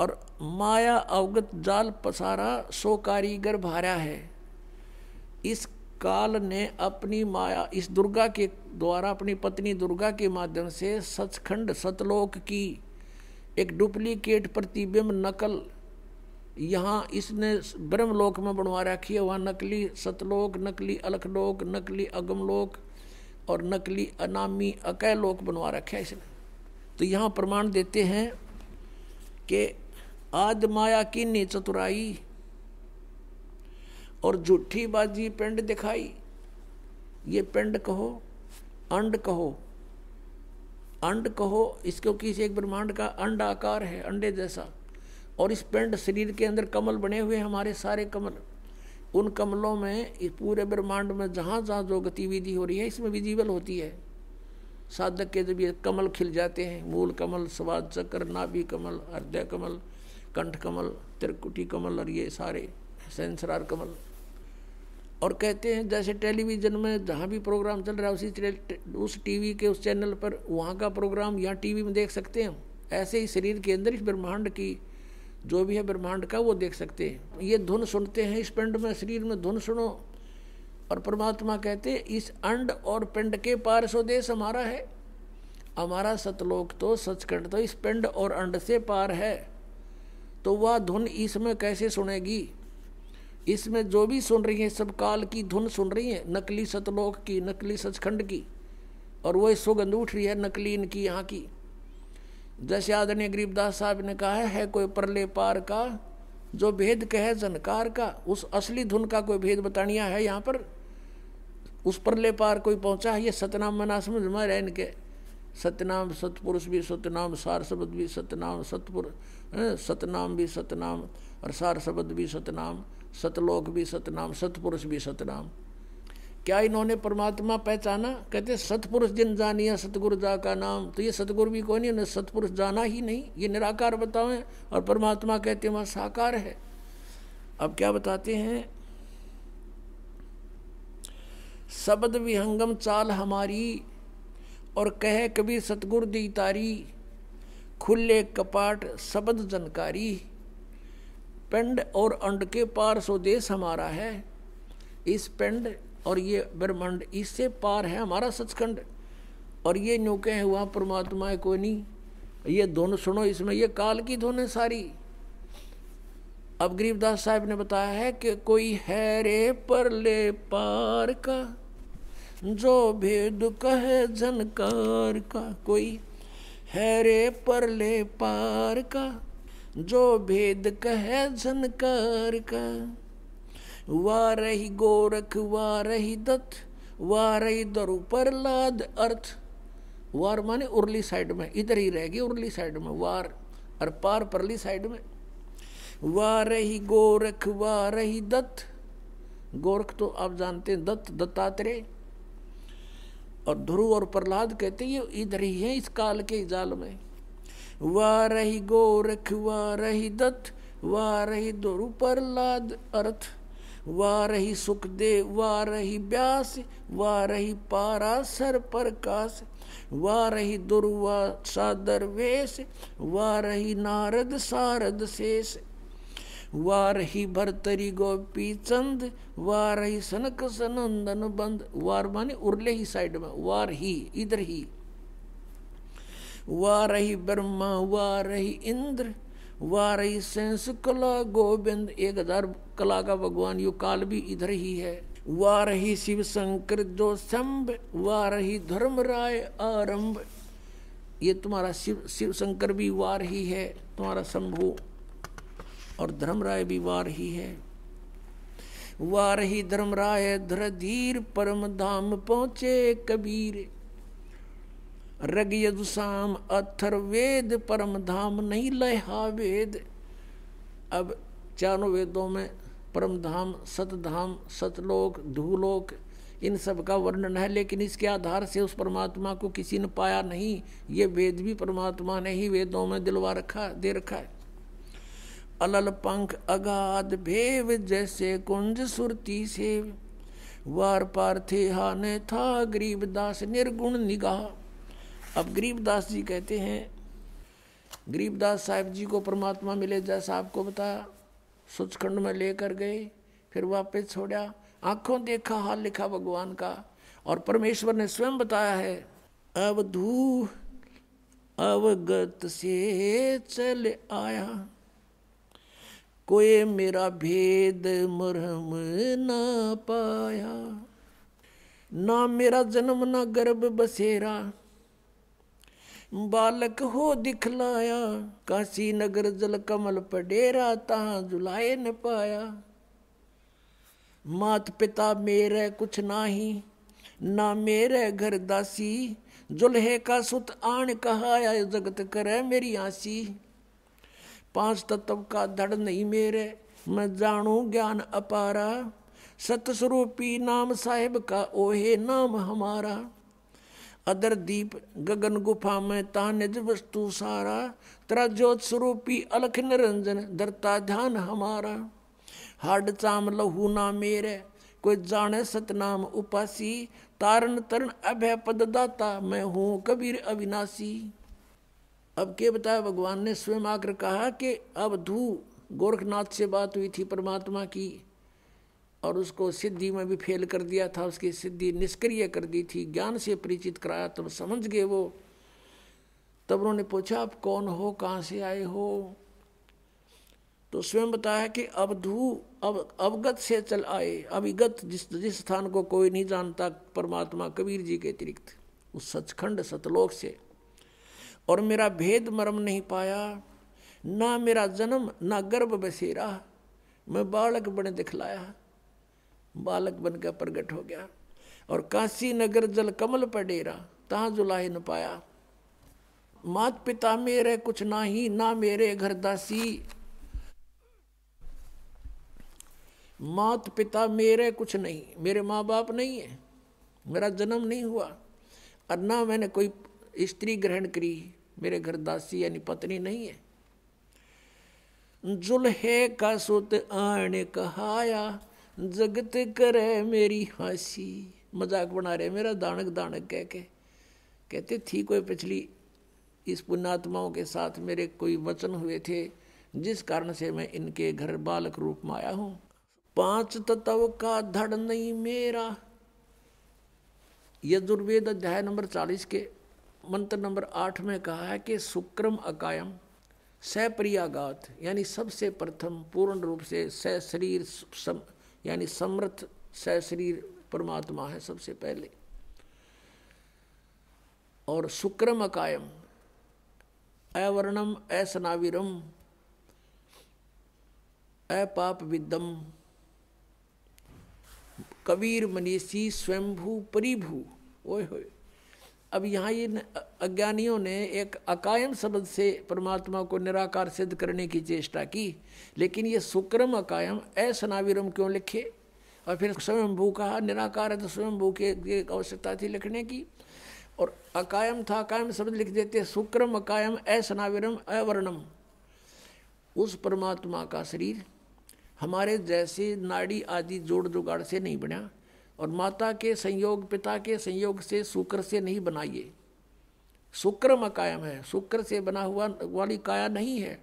और माया अवगत जाल पसारा सो कारीगर भारा है इस काल ने अपनी माया इस दुर्गा के द्वारा अपनी पत्नी दुर्गा के माध्यम से सचखंड सतलोक की एक डुप्लीकेट प्रतिबिंब नकल यहाँ इसने ब्रह्मलोक में बनवा रखी है वहाँ नकली सतलोक नकली अलखलोक नकली अगमलोक और नकली अनामी अकैलोक बनवा रखे है इसने तो यहाँ प्रमाण देते हैं कि आदि माया की चतुराई और झूठी बाजी पिंड दिखाई ये पिंड कहो अंड कहो अंड कहो इसको किसी एक ब्रह्मांड का अंड आकार है अंडे जैसा और इस पिंड शरीर के अंदर कमल बने हुए हमारे सारे कमल उन कमलों में इस पूरे ब्रह्मांड में जहाँ जहाँ जो गतिविधि हो रही है इसमें विजिबल होती है साधक के जब ये कमल खिल जाते हैं मूल कमल स्वाद चक्र नाभि कमल हृदय कमल कंठ कमल त्रिकुटी कमल और ये सारे सेंसरार कमल और कहते हैं जैसे टेलीविज़न में जहाँ भी प्रोग्राम चल रहा है उसी उस टीवी के उस चैनल पर वहाँ का प्रोग्राम यहाँ टीवी में देख सकते हैं ऐसे ही शरीर के अंदर इस ब्रह्मांड की जो भी है ब्रह्मांड का वो देख सकते हैं ये धुन सुनते हैं इस पिंड में शरीर में धुन सुनो और परमात्मा कहते हैं इस अंड और पिंड के पार स्वदेश हमारा है हमारा सतलोक तो सचखंड तो इस पिंड और अंड से पार है तो वह धुन इसमें कैसे सुनेगी इसमें जो भी सुन रही हैं सब काल की धुन सुन रही हैं नकली सतलोक की नकली सचखंड की और इस सुगंध उठ रही है नकली इनकी यहाँ की जैसे आदरणीय गरीबदास साहब ने कहा है कोई परले पार का जो भेद कहे जनकार का उस असली धुन का कोई भेद बतानिया है यहाँ पर उस परले पार कोई पहुँचा है ये सतनाम मना समझ मारे इनके सतनाम सतपुरुष भी सतनाम सार शब्द भी सतनाम सतपुर सतनाम भी सतनाम और सार शब्द भी सतनाम सतलोक भी सतनाम सतपुरुष भी सतनाम क्या इन्होंने परमात्मा पहचाना कहते सतपुरुष जिन जानिया सतगुरु जा का नाम तो ये सतगुरु भी है उन्हें सतपुरुष जाना ही नहीं ये निराकार बताओ और परमात्मा कहते वहाँ साकार है अब क्या बताते हैं शब्द विहंगम चाल हमारी और कह कभी सतगुरु दी तारी खुले कपाट शब्द जनकारी पिंड और अंड के पार स्वदेश हमारा है इस पिंड और ये ब्रह्मंड इससे पार है हमारा सचखंड और ये नोके है वहाँ परमात्मा है कोई नहीं ये धुन सुनो इसमें ये काल की धुन है सारी अब गरीबदास साहब ने बताया है कि कोई है रे पर ले पार का जो भेद कह जनकार का कोई है रे पर ले पार का जो भेद कह झनकार का वारही गोरख वारही दत्त वारही दरु पर लाद अर्थ वार माने उर्ली साइड में इधर ही रहेगी उर्ली साइड में वार और पार परली साइड में वारही गोरख वारही दत्त गोरख तो आप जानते हैं दत्त दत्तात्रेय और ध्रुव और प्रहलाद कहते हैं ये इधर ही है इस काल के जाल में वारहि गोरख वारही दत्त वारही दुरु प्रहलाद अर्थ वारही सुखदेव वारही व्यास वारही पारासर प्रकाश वारही दुर्वा सादर वेश वारही नारद सारद शेष वारही भरतरी गोपी चंद वारही सनक सनंदन बंद वार माने उर्ले ही साइड में वार ही इधर ही वा रही ब्रह्मा वा रही इंद्र वा रही सेंस कला गोविंद एक हजार कला का भगवान यु काल भी इधर ही है वा रही शिव शंकर दो संभ वा रही धर्म राय आरंभ ये तुम्हारा शिव शिव शंकर भी वा रही है तुम्हारा शंभु और धर्म राय भी वा रही है वा रही धर धीर परम धाम पहुंचे कबीर रग यदुसाम अथर्वेद परम धाम नहीं लय वेद अब चारों वेदों में परम धाम सतधाम सतलोक धूलोक इन सब का वर्णन है लेकिन इसके आधार से उस परमात्मा को किसी ने पाया नहीं ये वेद भी परमात्मा ने ही वेदों में दिलवा रखा दे रखा है अलल पंख अगाध भेव जैसे कुंज सुरती से वार पार्थे हा ने था गरीब दास निर्गुण निगाह अब गरीबदास जी कहते हैं गरीबदास साहब जी को परमात्मा मिले जैसा आपको बताया सुचखंड में लेकर गए फिर वापस छोड़ा आंखों देखा हाल लिखा भगवान का और परमेश्वर ने स्वयं बताया है अवधू अवगत से चल आया कोई मेरा भेद मरहम ना पाया ना मेरा जन्म ना गर्भ बसेरा बालक हो दिखलाया काशी नगर जल कमल पडेरा तहा जुलाए न पाया मात पिता मेरे कुछ नाही ना मेरे घर दासी जुल्हे का सुत आण कहाया जगत करे मेरी आसी पांच तत्व का धड़ नहीं मेरे मैं जानू ज्ञान अपारा सतस्वरूपी नाम साहेब का ओहे नाम हमारा अदर दीप गगन गुफा में ता निज वस्तु सारा तरा ज्योत स्वरूपी अलख निरंजन दरता ध्यान हमारा हाड चाम लहू ना मेरे कोई जाने सतनाम उपासी तारण तरण अभय पद दाता मैं हूँ कबीर अविनाशी अब के बताया भगवान ने स्वयं आकर कहा कि अब धू गोरखनाथ से बात हुई थी परमात्मा की और उसको सिद्धि में भी फेल कर दिया था उसकी सिद्धि निष्क्रिय कर दी थी ज्ञान से परिचित कराया तब समझ गए वो तब उन्होंने पूछा आप कौन हो कहाँ से आए हो तो स्वयं बताया कि अवधू अब अवगत से चल आए अभिगत जिस जिस स्थान को कोई नहीं जानता परमात्मा कबीर जी के अतिरिक्त उस सचखंड सतलोक से और मेरा भेद मरम नहीं पाया ना मेरा जन्म ना गर्भ बसेरा मैं बालक बने दिखलाया बालक बनकर प्रगट हो गया और काशी नगर जल कमल पर डेरा तहाँ जुलाहे न पाया मात पिता मेरे कुछ ना ही ना मेरे घर दासी मात पिता मेरे कुछ नहीं मेरे माँ बाप नहीं है मेरा जन्म नहीं हुआ और ना मैंने कोई स्त्री ग्रहण करी मेरे घर दासी यानी पत्नी नहीं है जुल्हे का सुत आने कहाया जगत करे मेरी हंसी मजाक बना रहे मेरा दानक दानक कह के कहते थी कोई पिछली इस पुण्यात्माओं के साथ मेरे कोई वचन हुए थे जिस कारण से मैं इनके घर बालक रूप में आया हूँ पांच तत्व का धड़ नहीं मेरा यजुर्वेद अध्याय नंबर चालीस के मंत्र नंबर आठ में कहा है कि सुक्रम अकायम सप्रियागात यानी सबसे प्रथम पूर्ण रूप से सशरीर यानी समृद्ध शरीर परमात्मा है सबसे पहले और शुक्रम अकायम अवर्णम असनाविरम अपाप विदम कबीर मनीषी स्वयंभू परिभू ओए होए अब यहाँ ये अज्ञानियों ने एक अकायम शब्द से परमात्मा को निराकार सिद्ध करने की चेष्टा की लेकिन ये सुक्रम अकायम असनाविरम क्यों लिखे और फिर स्वयं भू कहा निराकार है तो स्वयं भू के आवश्यकता थी लिखने की और अकायम था अकायम शब्द लिख देते सुक्रम अकायम असनाविरम अवर्णम उस परमात्मा का शरीर हमारे जैसे नाड़ी आदि जोड़ जुगाड़ से नहीं बना और माता के संयोग पिता के संयोग से शुक्र से नहीं बनाइए शुक्र म कायम है शुक्र से बना हुआ वाली काया नहीं है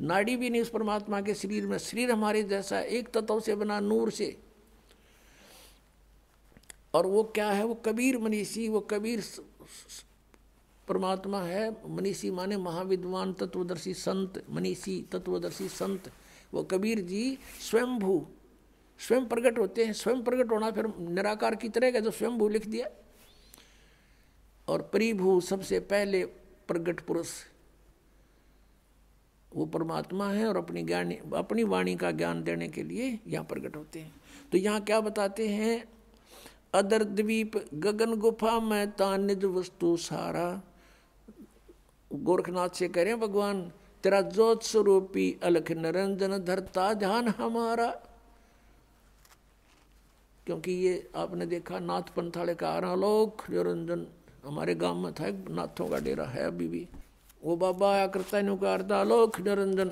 नाड़ी भी नहीं उस परमात्मा के शरीर में शरीर हमारे जैसा एक तत्व से बना नूर से और वो क्या है वो कबीर मनीषी वो कबीर परमात्मा है मनीषी माने महाविद्वान तत्वदर्शी संत मनीषी तत्वदर्शी संत वो कबीर जी स्वयंभू स्वयं प्रकट होते हैं स्वयं प्रकट होना फिर निराकार की तरह का जो स्वयं भू लिख दिया और परिभू सबसे पहले प्रगट पुरुष वो परमात्मा है और अपनी ज्ञान अपनी वाणी का ज्ञान देने के लिए यहाँ प्रकट होते हैं तो यहाँ क्या बताते हैं अदर द्वीप गगन गुफा में तानिज वस्तु सारा गोरखनाथ से करें भगवान तेरा ज्योत स्वरूपी अलख निरंजन धरता ध्यान हमारा क्योंकि ये आपने देखा नाथ पंथाले का जो निरंजन हमारे गांव में था एक नाथों का डेरा है अभी भी वो बाबा आया करता इन उकारता आलोक निरंजन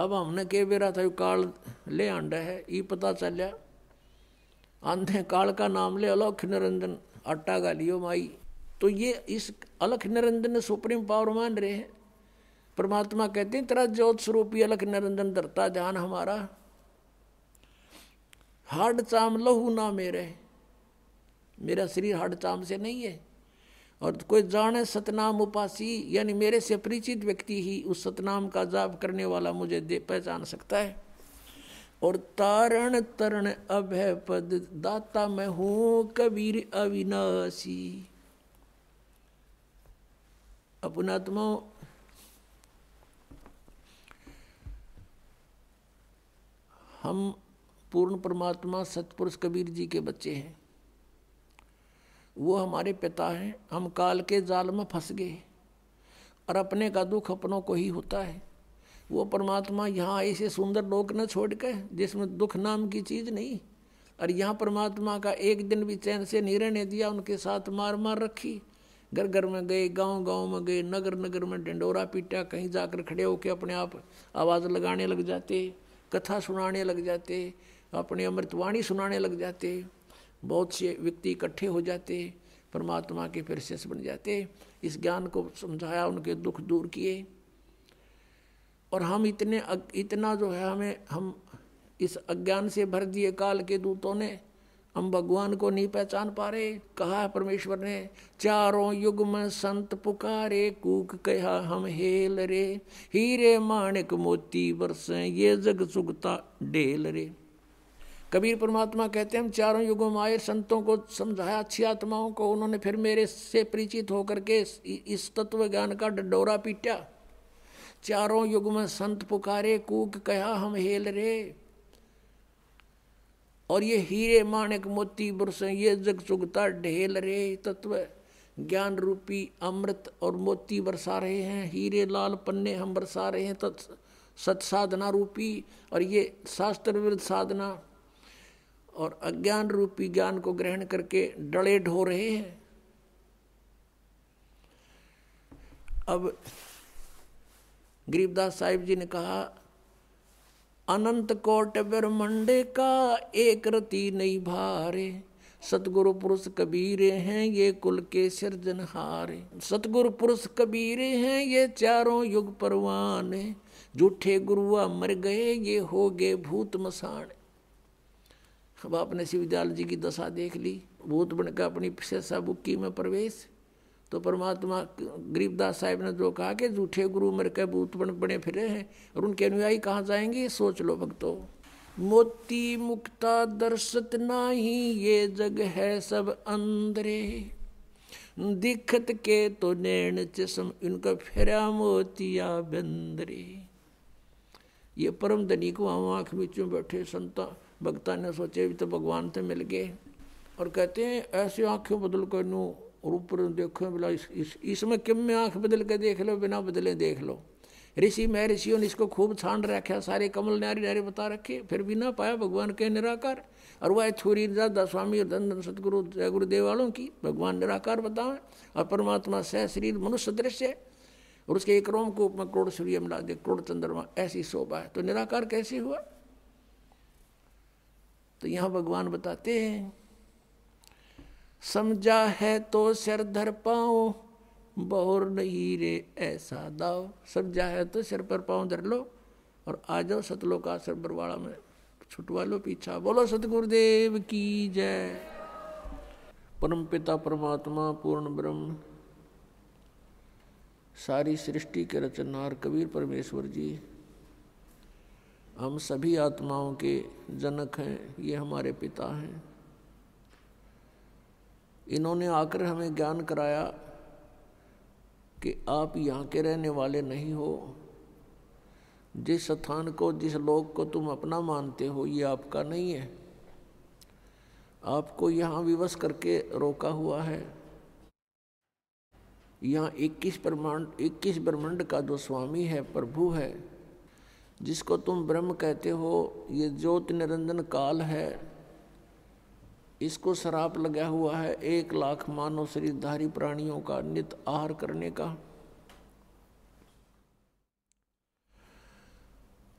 अब हमने के बेरा था काल ले आंडा है ये पता गया आंधे काल का नाम ले अलोक निरंजन आटा गालियो माई तो ये इस अलख निरंजन सुप्रीम पावर मान रहे हैं परमात्मा कहते हैं तेरा ज्योत स्वरूपी अलख निरंजन धरता ध्यान हमारा हार्ड चाम लहू ना मेरे मेरा शरीर हार्ड चाम से नहीं है और कोई जाने सतनाम उपासी यानी मेरे से परिचित व्यक्ति ही उस सतनाम का जाप करने वाला मुझे दे पहचान सकता है और तारण तरण अभय पद दाता मैं हूं कबीर अविनाशी अपनात्मा हम पूर्ण परमात्मा सतपुरुष कबीर जी के बच्चे हैं वो हमारे पिता हैं हम काल के जाल में फंस गए और अपने का दुख अपनों को ही होता है वो परमात्मा यहाँ ऐसे सुंदर लोक न छोड़ के जिसमें दुख नाम की चीज़ नहीं और यहाँ परमात्मा का एक दिन भी चैन से निर्णय दिया उनके साथ मार मार रखी घर घर में गए गांव गांव में गए नगर नगर में डंडोरा पीटा कहीं जाकर खड़े होकर अपने आप आवाज़ लगाने लग जाते कथा सुनाने लग जाते अपनी अमृतवाणी सुनाने लग जाते बहुत से व्यक्ति इकट्ठे हो जाते परमात्मा के फिर शिष्य बन जाते इस ज्ञान को समझाया उनके दुख दूर किए और हम इतने इतना जो है हमें हम इस अज्ञान से भर दिए काल के दूतों ने हम भगवान को नहीं पहचान पा रहे कहा है परमेश्वर ने चारों युग में संत पुकारे कूक कहा हम हेल रे हीरे माणिक मोती बरसें ये जग सुगता डेल रे कबीर परमात्मा कहते हैं हम चारों युगों में आए संतों को समझाया अच्छी आत्माओं को उन्होंने फिर मेरे से परिचित होकर के इस तत्व ज्ञान का डोरा पीटा चारों युग में संत पुकारे कूक कहा हम हेल रे और ये हीरे माणिक मोती बुरस ये जग चुगता ढेल रे तत्व ज्ञान रूपी अमृत और मोती बरसा रहे हैं हीरे लाल पन्ने हम बरसा रहे हैं तत् सत्साधना रूपी और ये शास्त्र विरुद्ध साधना और अज्ञान रूपी ज्ञान को ग्रहण करके डड़े ढो रहे हैं अब गरीबदास साहिब जी ने कहा अनंत कोट ब्रह्मंडे का एक रति नहीं भारे सतगुरु पुरुष कबीरे हैं ये कुल के सृजनहारे सतगुरु पुरुष कबीरे हैं ये चारों युग परवान झूठे गुरुआ मर गए ये हो गए भूत मसाणे अब आपने शिव जी की दशा देख ली भूत बनकर अपनी पिशेषा बुक्की में प्रवेश तो परमात्मा गरीबदास साहेब ने जो कहा कि झूठे गुरु मर के भूत बन बने फिरे हैं और उनके अनुयायी कहाँ जाएंगे सोच लो भक्तो मोती मुक्ता दर्शत ही ये जग है सब अंदरे दिखत के तो नैन चम इनका फेरा मोतिया बंदरे ये परम धनी को हम में में बैठे संता भक्ता ने सोचे भी तो भगवान से तो मिल गए और कहते हैं ऐसे आँखें बदल कर नू ऊपर देखो बोला इस इसमें इस किम में आँख बदल के देख लो बिना बदले देख लो ऋषि मैं ऋषियों ने इसको खूब छान रखा सारे कमल नारी नारी बता रखे फिर भी ना पाया भगवान के निराकार और वह छोरी दादा स्वामी और धन सतगुरु जय गुरुदेव वालों की भगवान निराकार बतावें और परमात्मा सह शरीर मनुष्य दृश्य है और उसके एक रोम को करोड़ सूर्य मिला दे करोड़ चंद्रमा ऐसी शोभा है तो निराकार कैसे हुआ तो यहां भगवान बताते हैं समझा है तो सिर धर पाओ बहुर नहीं रे ऐसा दाव समझा है तो सिर पर पाओ धर लो और आ जाओ सतलो का सर बरवाड़ा में छुटवा लो पीछा बोलो सतगुरुदेव की जय परम पिता परमात्मा पूर्ण ब्रह्म सारी सृष्टि के रचनहार कबीर परमेश्वर जी हम सभी आत्माओं के जनक हैं ये हमारे पिता हैं इन्होंने आकर हमें ज्ञान कराया कि आप यहाँ के रहने वाले नहीं हो जिस स्थान को जिस लोक को तुम अपना मानते हो ये आपका नहीं है आपको यहाँ विवश करके रोका हुआ है यहाँ 21 ब्रह्मांड 21 ब्रह्मांड का जो स्वामी है प्रभु है जिसको तुम ब्रह्म कहते हो ये ज्योति निरंजन काल है इसको शराप लगा हुआ है एक लाख मानव शरीरधारी प्राणियों का नित आहार करने का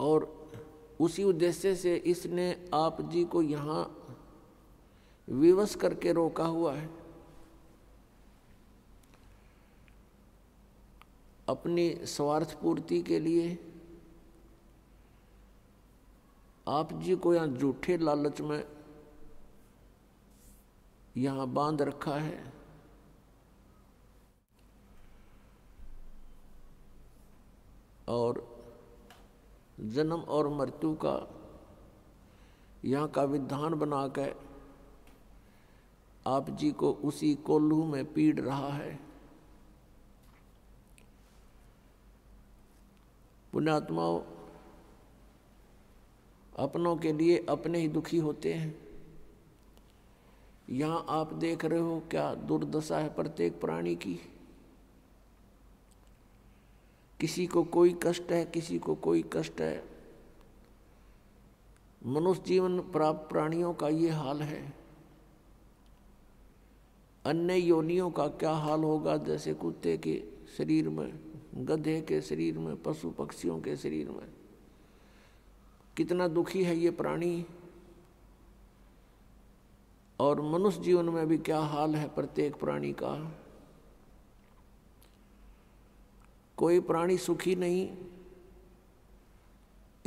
और उसी उद्देश्य से इसने आप जी को यहाँ विवश करके रोका हुआ है अपनी स्वार्थ पूर्ति के लिए आप जी को यहाँ झूठे लालच में यहाँ बांध रखा है और जन्म और मृत्यु का यहाँ का विधान बना आप जी को उसी कोल्हू में पीड़ रहा है पुण्यात्माओं अपनों के लिए अपने ही दुखी होते हैं यहाँ आप देख रहे हो क्या दुर्दशा है प्रत्येक प्राणी की किसी को कोई कष्ट है किसी को कोई कष्ट है मनुष्य जीवन प्राप्त प्राणियों का ये हाल है अन्य योनियों का क्या हाल होगा जैसे कुत्ते के शरीर में गधे के शरीर में पशु पक्षियों के शरीर में कितना दुखी है ये प्राणी और मनुष्य जीवन में भी क्या हाल है प्रत्येक प्राणी का कोई प्राणी सुखी नहीं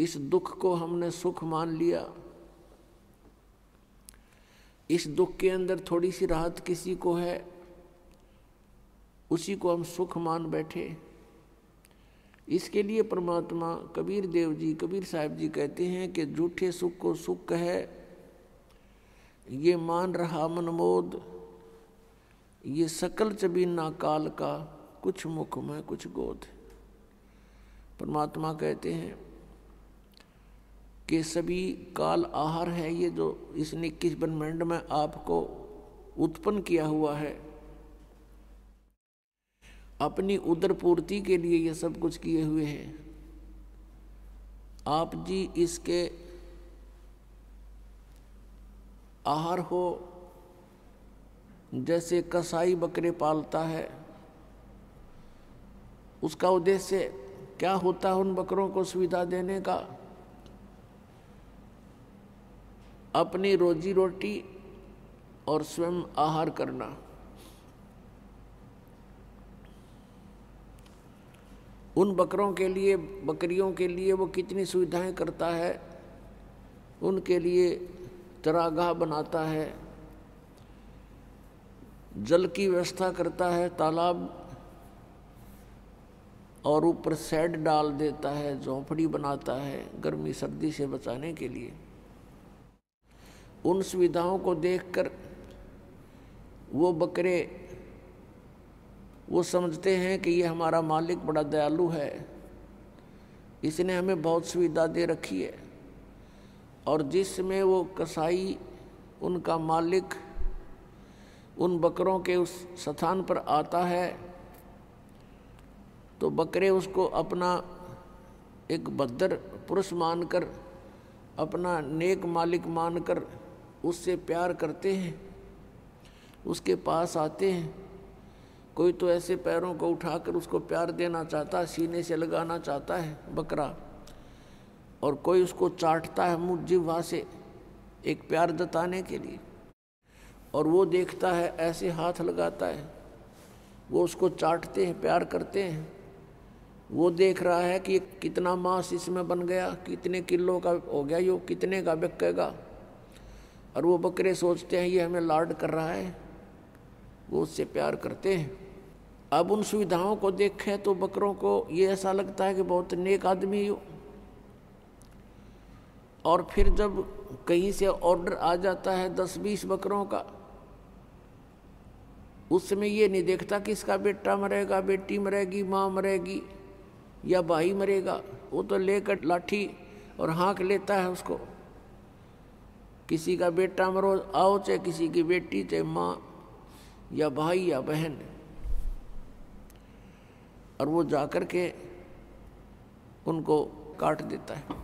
इस दुख को हमने सुख मान लिया इस दुख के अंदर थोड़ी सी राहत किसी को है उसी को हम सुख मान बैठे इसके लिए परमात्मा कबीर देव जी कबीर साहब जी कहते हैं कि झूठे सुख को सुख कहे ये मान रहा मनमोद ये सकल चबीना काल का कुछ मुख में कुछ गोद परमात्मा कहते हैं कि सभी काल आहार है ये जो इसने किस ब्रह्मांड में आपको उत्पन्न किया हुआ है अपनी उदर पूर्ति के लिए ये सब कुछ किए हुए हैं आप जी इसके आहार हो जैसे कसाई बकरे पालता है उसका उद्देश्य क्या होता है उन बकरों को सुविधा देने का अपनी रोजी रोटी और स्वयं आहार करना उन बकरों के लिए बकरियों के लिए वो कितनी सुविधाएं करता है उनके लिए चरागाह बनाता है जल की व्यवस्था करता है तालाब और ऊपर सेड डाल देता है झोंपड़ी बनाता है गर्मी सर्दी से बचाने के लिए उन सुविधाओं को देखकर वो बकरे वो समझते हैं कि ये हमारा मालिक बड़ा दयालु है इसने हमें बहुत सुविधा दे रखी है और जिसमें वो कसाई उनका मालिक उन बकरों के उस स्थान पर आता है तो बकरे उसको अपना एक बद्र पुरुष मानकर अपना नेक मालिक मानकर उससे प्यार करते हैं उसके पास आते हैं कोई तो ऐसे पैरों को उठाकर उसको प्यार देना चाहता है सीने से लगाना चाहता है बकरा और कोई उसको चाटता है मुझ जिह्वा से एक प्यार जताने के लिए और वो देखता है ऐसे हाथ लगाता है वो उसको चाटते हैं प्यार करते हैं वो देख रहा है कि कितना मांस इसमें बन गया कितने किलो का हो गया यो कितने का बिकेगा और वो बकरे सोचते हैं ये हमें लाड कर रहा है वो उससे प्यार करते हैं अब उन सुविधाओं को देखें तो बकरों को ये ऐसा लगता है कि बहुत नेक आदमी हो और फिर जब कहीं से ऑर्डर आ जाता है दस बीस बकरों का उस समय ये नहीं देखता कि इसका बेटा मरेगा बेटी मरेगी माँ मरेगी या भाई मरेगा वो तो लेकर लाठी और हाँक लेता है उसको किसी का बेटा मरो आओ चाहे किसी की बेटी चाहे माँ या भाई या बहन और वो जाकर के उनको काट देता है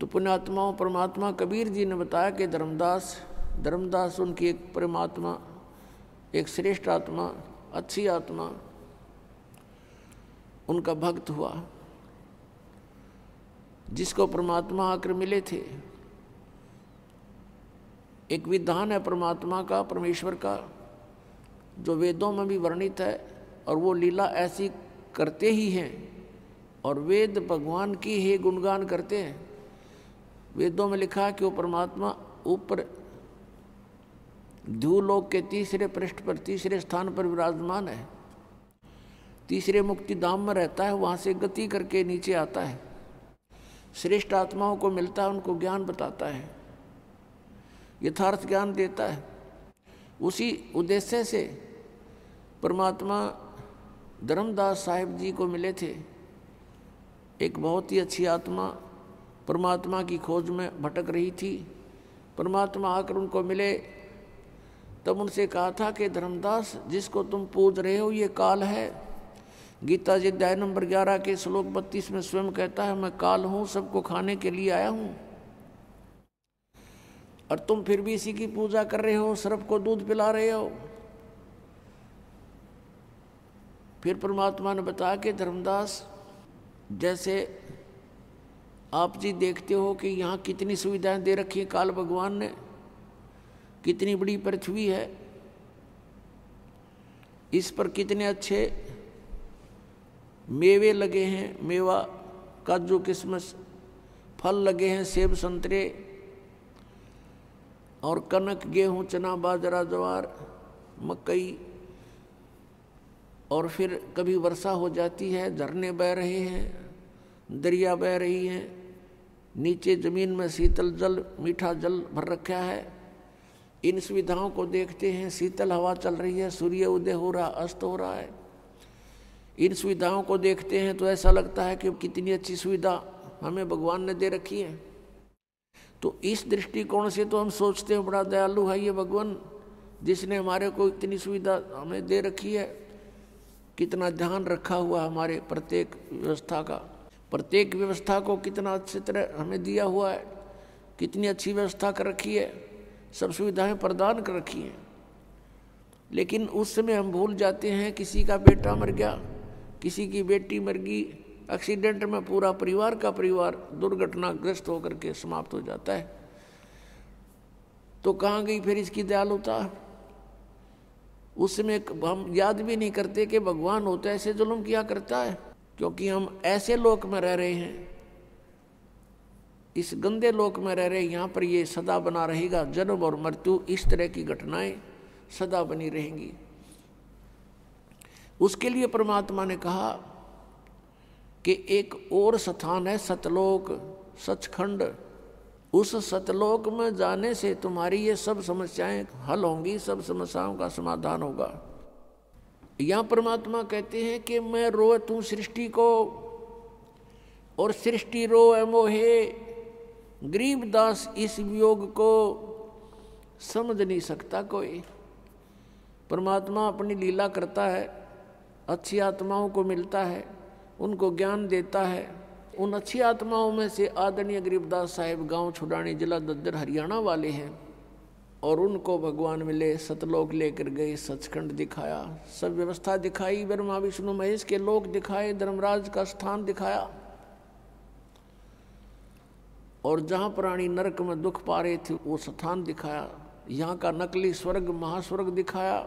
तो पुण्यात्मा परमात्मा कबीर जी ने बताया कि धर्मदास धर्मदास उनकी एक परमात्मा एक श्रेष्ठ आत्मा अच्छी आत्मा उनका भक्त हुआ जिसको परमात्मा आकर मिले थे एक विधान है परमात्मा का परमेश्वर का जो वेदों में भी वर्णित है और वो लीला ऐसी करते ही हैं और वेद भगवान की ही गुणगान करते हैं वेदों में लिखा है कि वो परमात्मा ऊपर धूलोक के तीसरे पृष्ठ पर तीसरे स्थान पर विराजमान है तीसरे मुक्ति धाम में रहता है वहाँ से गति करके नीचे आता है श्रेष्ठ आत्माओं को मिलता है उनको ज्ञान बताता है यथार्थ ज्ञान देता है उसी उद्देश्य से परमात्मा धर्मदास साहिब जी को मिले थे एक बहुत ही अच्छी आत्मा परमात्मा की खोज में भटक रही थी परमात्मा आकर उनको मिले तब उनसे कहा था कि धर्मदास जिसको तुम पूज रहे हो ये काल है गीता जी अध्याय नंबर ग्यारह के श्लोक बत्तीस में स्वयं कहता है मैं काल हूँ सबको खाने के लिए आया हूँ और तुम फिर भी इसी की पूजा कर रहे हो सर्प को दूध पिला रहे हो फिर परमात्मा ने बताया कि धर्मदास जैसे आप जी देखते हो कि यहाँ कितनी सुविधाएं दे रखी हैं काल भगवान ने कितनी बड़ी पृथ्वी है इस पर कितने अच्छे मेवे लगे हैं मेवा काजू किशमश फल लगे हैं सेब संतरे और कनक गेहूँ चना बाजरा ज्वार मकई और फिर कभी वर्षा हो जाती है झरने बह रहे हैं दरिया बह रही है नीचे ज़मीन में शीतल जल मीठा जल भर रखा है इन सुविधाओं को देखते हैं शीतल हवा चल रही है सूर्य उदय हो रहा अस्त हो रहा है इन सुविधाओं को देखते हैं तो ऐसा लगता है कि कितनी अच्छी सुविधा हमें भगवान ने दे रखी है तो इस दृष्टिकोण से तो हम सोचते हैं बड़ा दयालु है ये भगवान जिसने हमारे को इतनी सुविधा हमें दे रखी है कितना ध्यान रखा हुआ हमारे प्रत्येक व्यवस्था का प्रत्येक व्यवस्था को कितना अच्छे तरह हमें दिया हुआ है कितनी अच्छी व्यवस्था कर रखी है सब सुविधाएं प्रदान कर रखी हैं लेकिन उस समय हम भूल जाते हैं किसी का बेटा मर गया किसी की बेटी मर गई एक्सीडेंट में पूरा परिवार का परिवार दुर्घटनाग्रस्त होकर के समाप्त हो जाता है तो कहाँ गई फिर इसकी दयालुता उसमें हम याद भी नहीं करते कि भगवान होता ऐसे जुल्म किया करता है क्योंकि हम ऐसे लोक में रह रहे हैं इस गंदे लोक में रह रहे यहाँ पर ये सदा बना रहेगा जन्म और मृत्यु इस तरह की घटनाएं सदा बनी रहेंगी उसके लिए परमात्मा ने कहा कि एक और स्थान है सतलोक सचखंड उस सतलोक में जाने से तुम्हारी ये सब समस्याएं हल होंगी सब समस्याओं का समाधान होगा यह परमात्मा कहते हैं कि मैं रो तू सृष्टि को और सृष्टि रो मोहे दास इस वियोग को समझ नहीं सकता कोई परमात्मा अपनी लीला करता है अच्छी आत्माओं को मिलता है उनको ज्ञान देता है उन अच्छी आत्माओं में से आदरणीय गरीबदास साहेब गांव छुड़ानी जिला दद्दर हरियाणा वाले हैं और उनको भगवान मिले सतलोक लेकर गए सचखंड दिखाया सब व्यवस्था दिखाई ब्रह्मा विष्णु महेश के लोक दिखाए धर्मराज का स्थान दिखाया और जहां प्राणी नरक में दुख पा रहे थे वो स्थान दिखाया यहाँ का नकली स्वर्ग महास्वर्ग दिखाया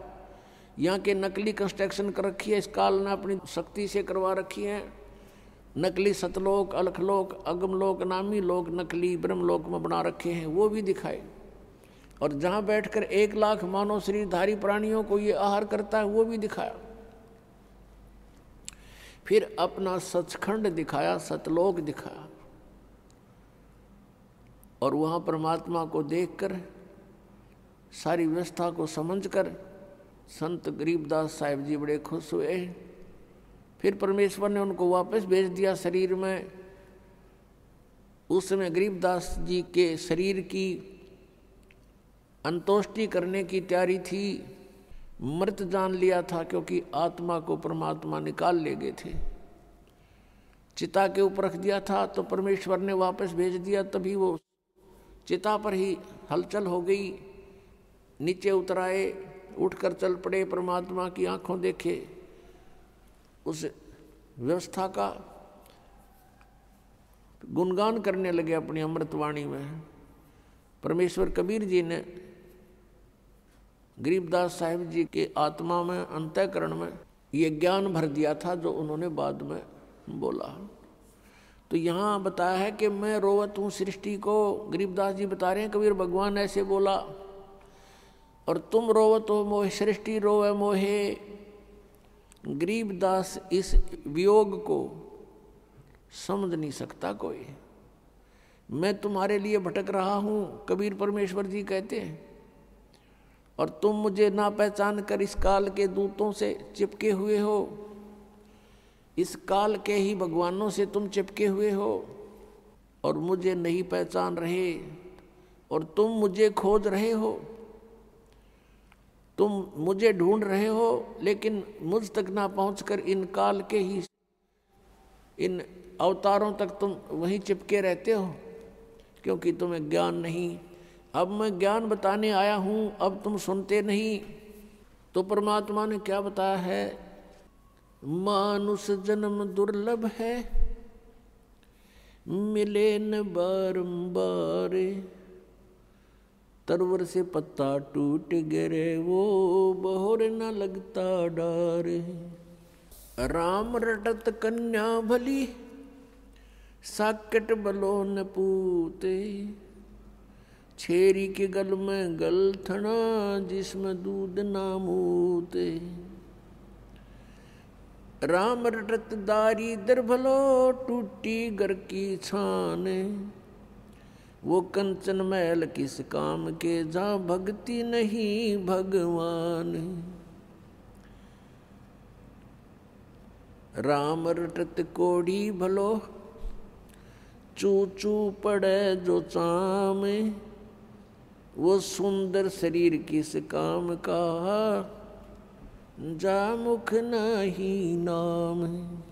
यहाँ के नकली कंस्ट्रक्शन कर रखी है इस काल ने अपनी शक्ति से करवा रखी है नकली सतलोक अलखलोक अगमलोक नामी लोक नकली ब्रह्मलोक में बना रखे हैं वो भी दिखाए और जहाँ बैठकर एक लाख मानव शरीरधारी प्राणियों को ये आहार करता है वो भी दिखाया फिर अपना सचखंड दिखाया सतलोक दिखाया और वहाँ परमात्मा को देखकर सारी व्यवस्था को समझकर संत गरीबदास साहेब जी बड़े खुश हुए फिर परमेश्वर ने उनको वापस भेज दिया शरीर में उस समय गरीबदास जी के शरीर की अंतोष्टि करने की तैयारी थी मृत जान लिया था क्योंकि आत्मा को परमात्मा निकाल ले गए थे चिता के ऊपर रख दिया था तो परमेश्वर ने वापस भेज दिया तभी वो चिता पर ही हलचल हो गई नीचे उतर आए उठकर चल पड़े परमात्मा की आंखों देखे उस व्यवस्था का गुणगान करने लगे अपनी अमृतवाणी में परमेश्वर कबीर जी ने गरीबदास साहिब जी के आत्मा में अंतकरण में ये ज्ञान भर दिया था जो उन्होंने बाद में बोला तो यहाँ बताया है कि मैं रोवत हूँ सृष्टि को गरीबदास जी बता रहे हैं कबीर भगवान ऐसे बोला और तुम रोवत हो मोहे सृष्टि रोवे मोहे गरीबदास इस वियोग को समझ नहीं सकता कोई मैं तुम्हारे लिए भटक रहा हूँ कबीर परमेश्वर जी कहते हैं और तुम मुझे ना पहचान कर इस काल के दूतों से चिपके हुए हो इस काल के ही भगवानों से तुम चिपके हुए हो और मुझे नहीं पहचान रहे और तुम मुझे खोज रहे हो तुम मुझे ढूंढ रहे हो लेकिन मुझ तक ना पहुंचकर इन काल के ही इन अवतारों तक तुम वहीं चिपके रहते हो क्योंकि तुम्हें ज्ञान नहीं अब मैं ज्ञान बताने आया हूँ अब तुम सुनते नहीं तो परमात्मा ने क्या बताया है मानुष जन्म दुर्लभ है मिले न बारंबार बार तरवर से पत्ता टूट गिरे वो बहुर न लगता डार राम रटत कन्या भली साकेट बलो न पूते छेरी के गल में थना जिसमें दूध नामूते राम रटत दारी दर भलो टूटी गर की छाने वो कंचन मैल किस काम के जा भक्ति नहीं भगवान राम रटत कोड़ी भलो चू चू पड़े जो चाम वो सुंदर शरीर किस काम का जा मुख नहीं नाम है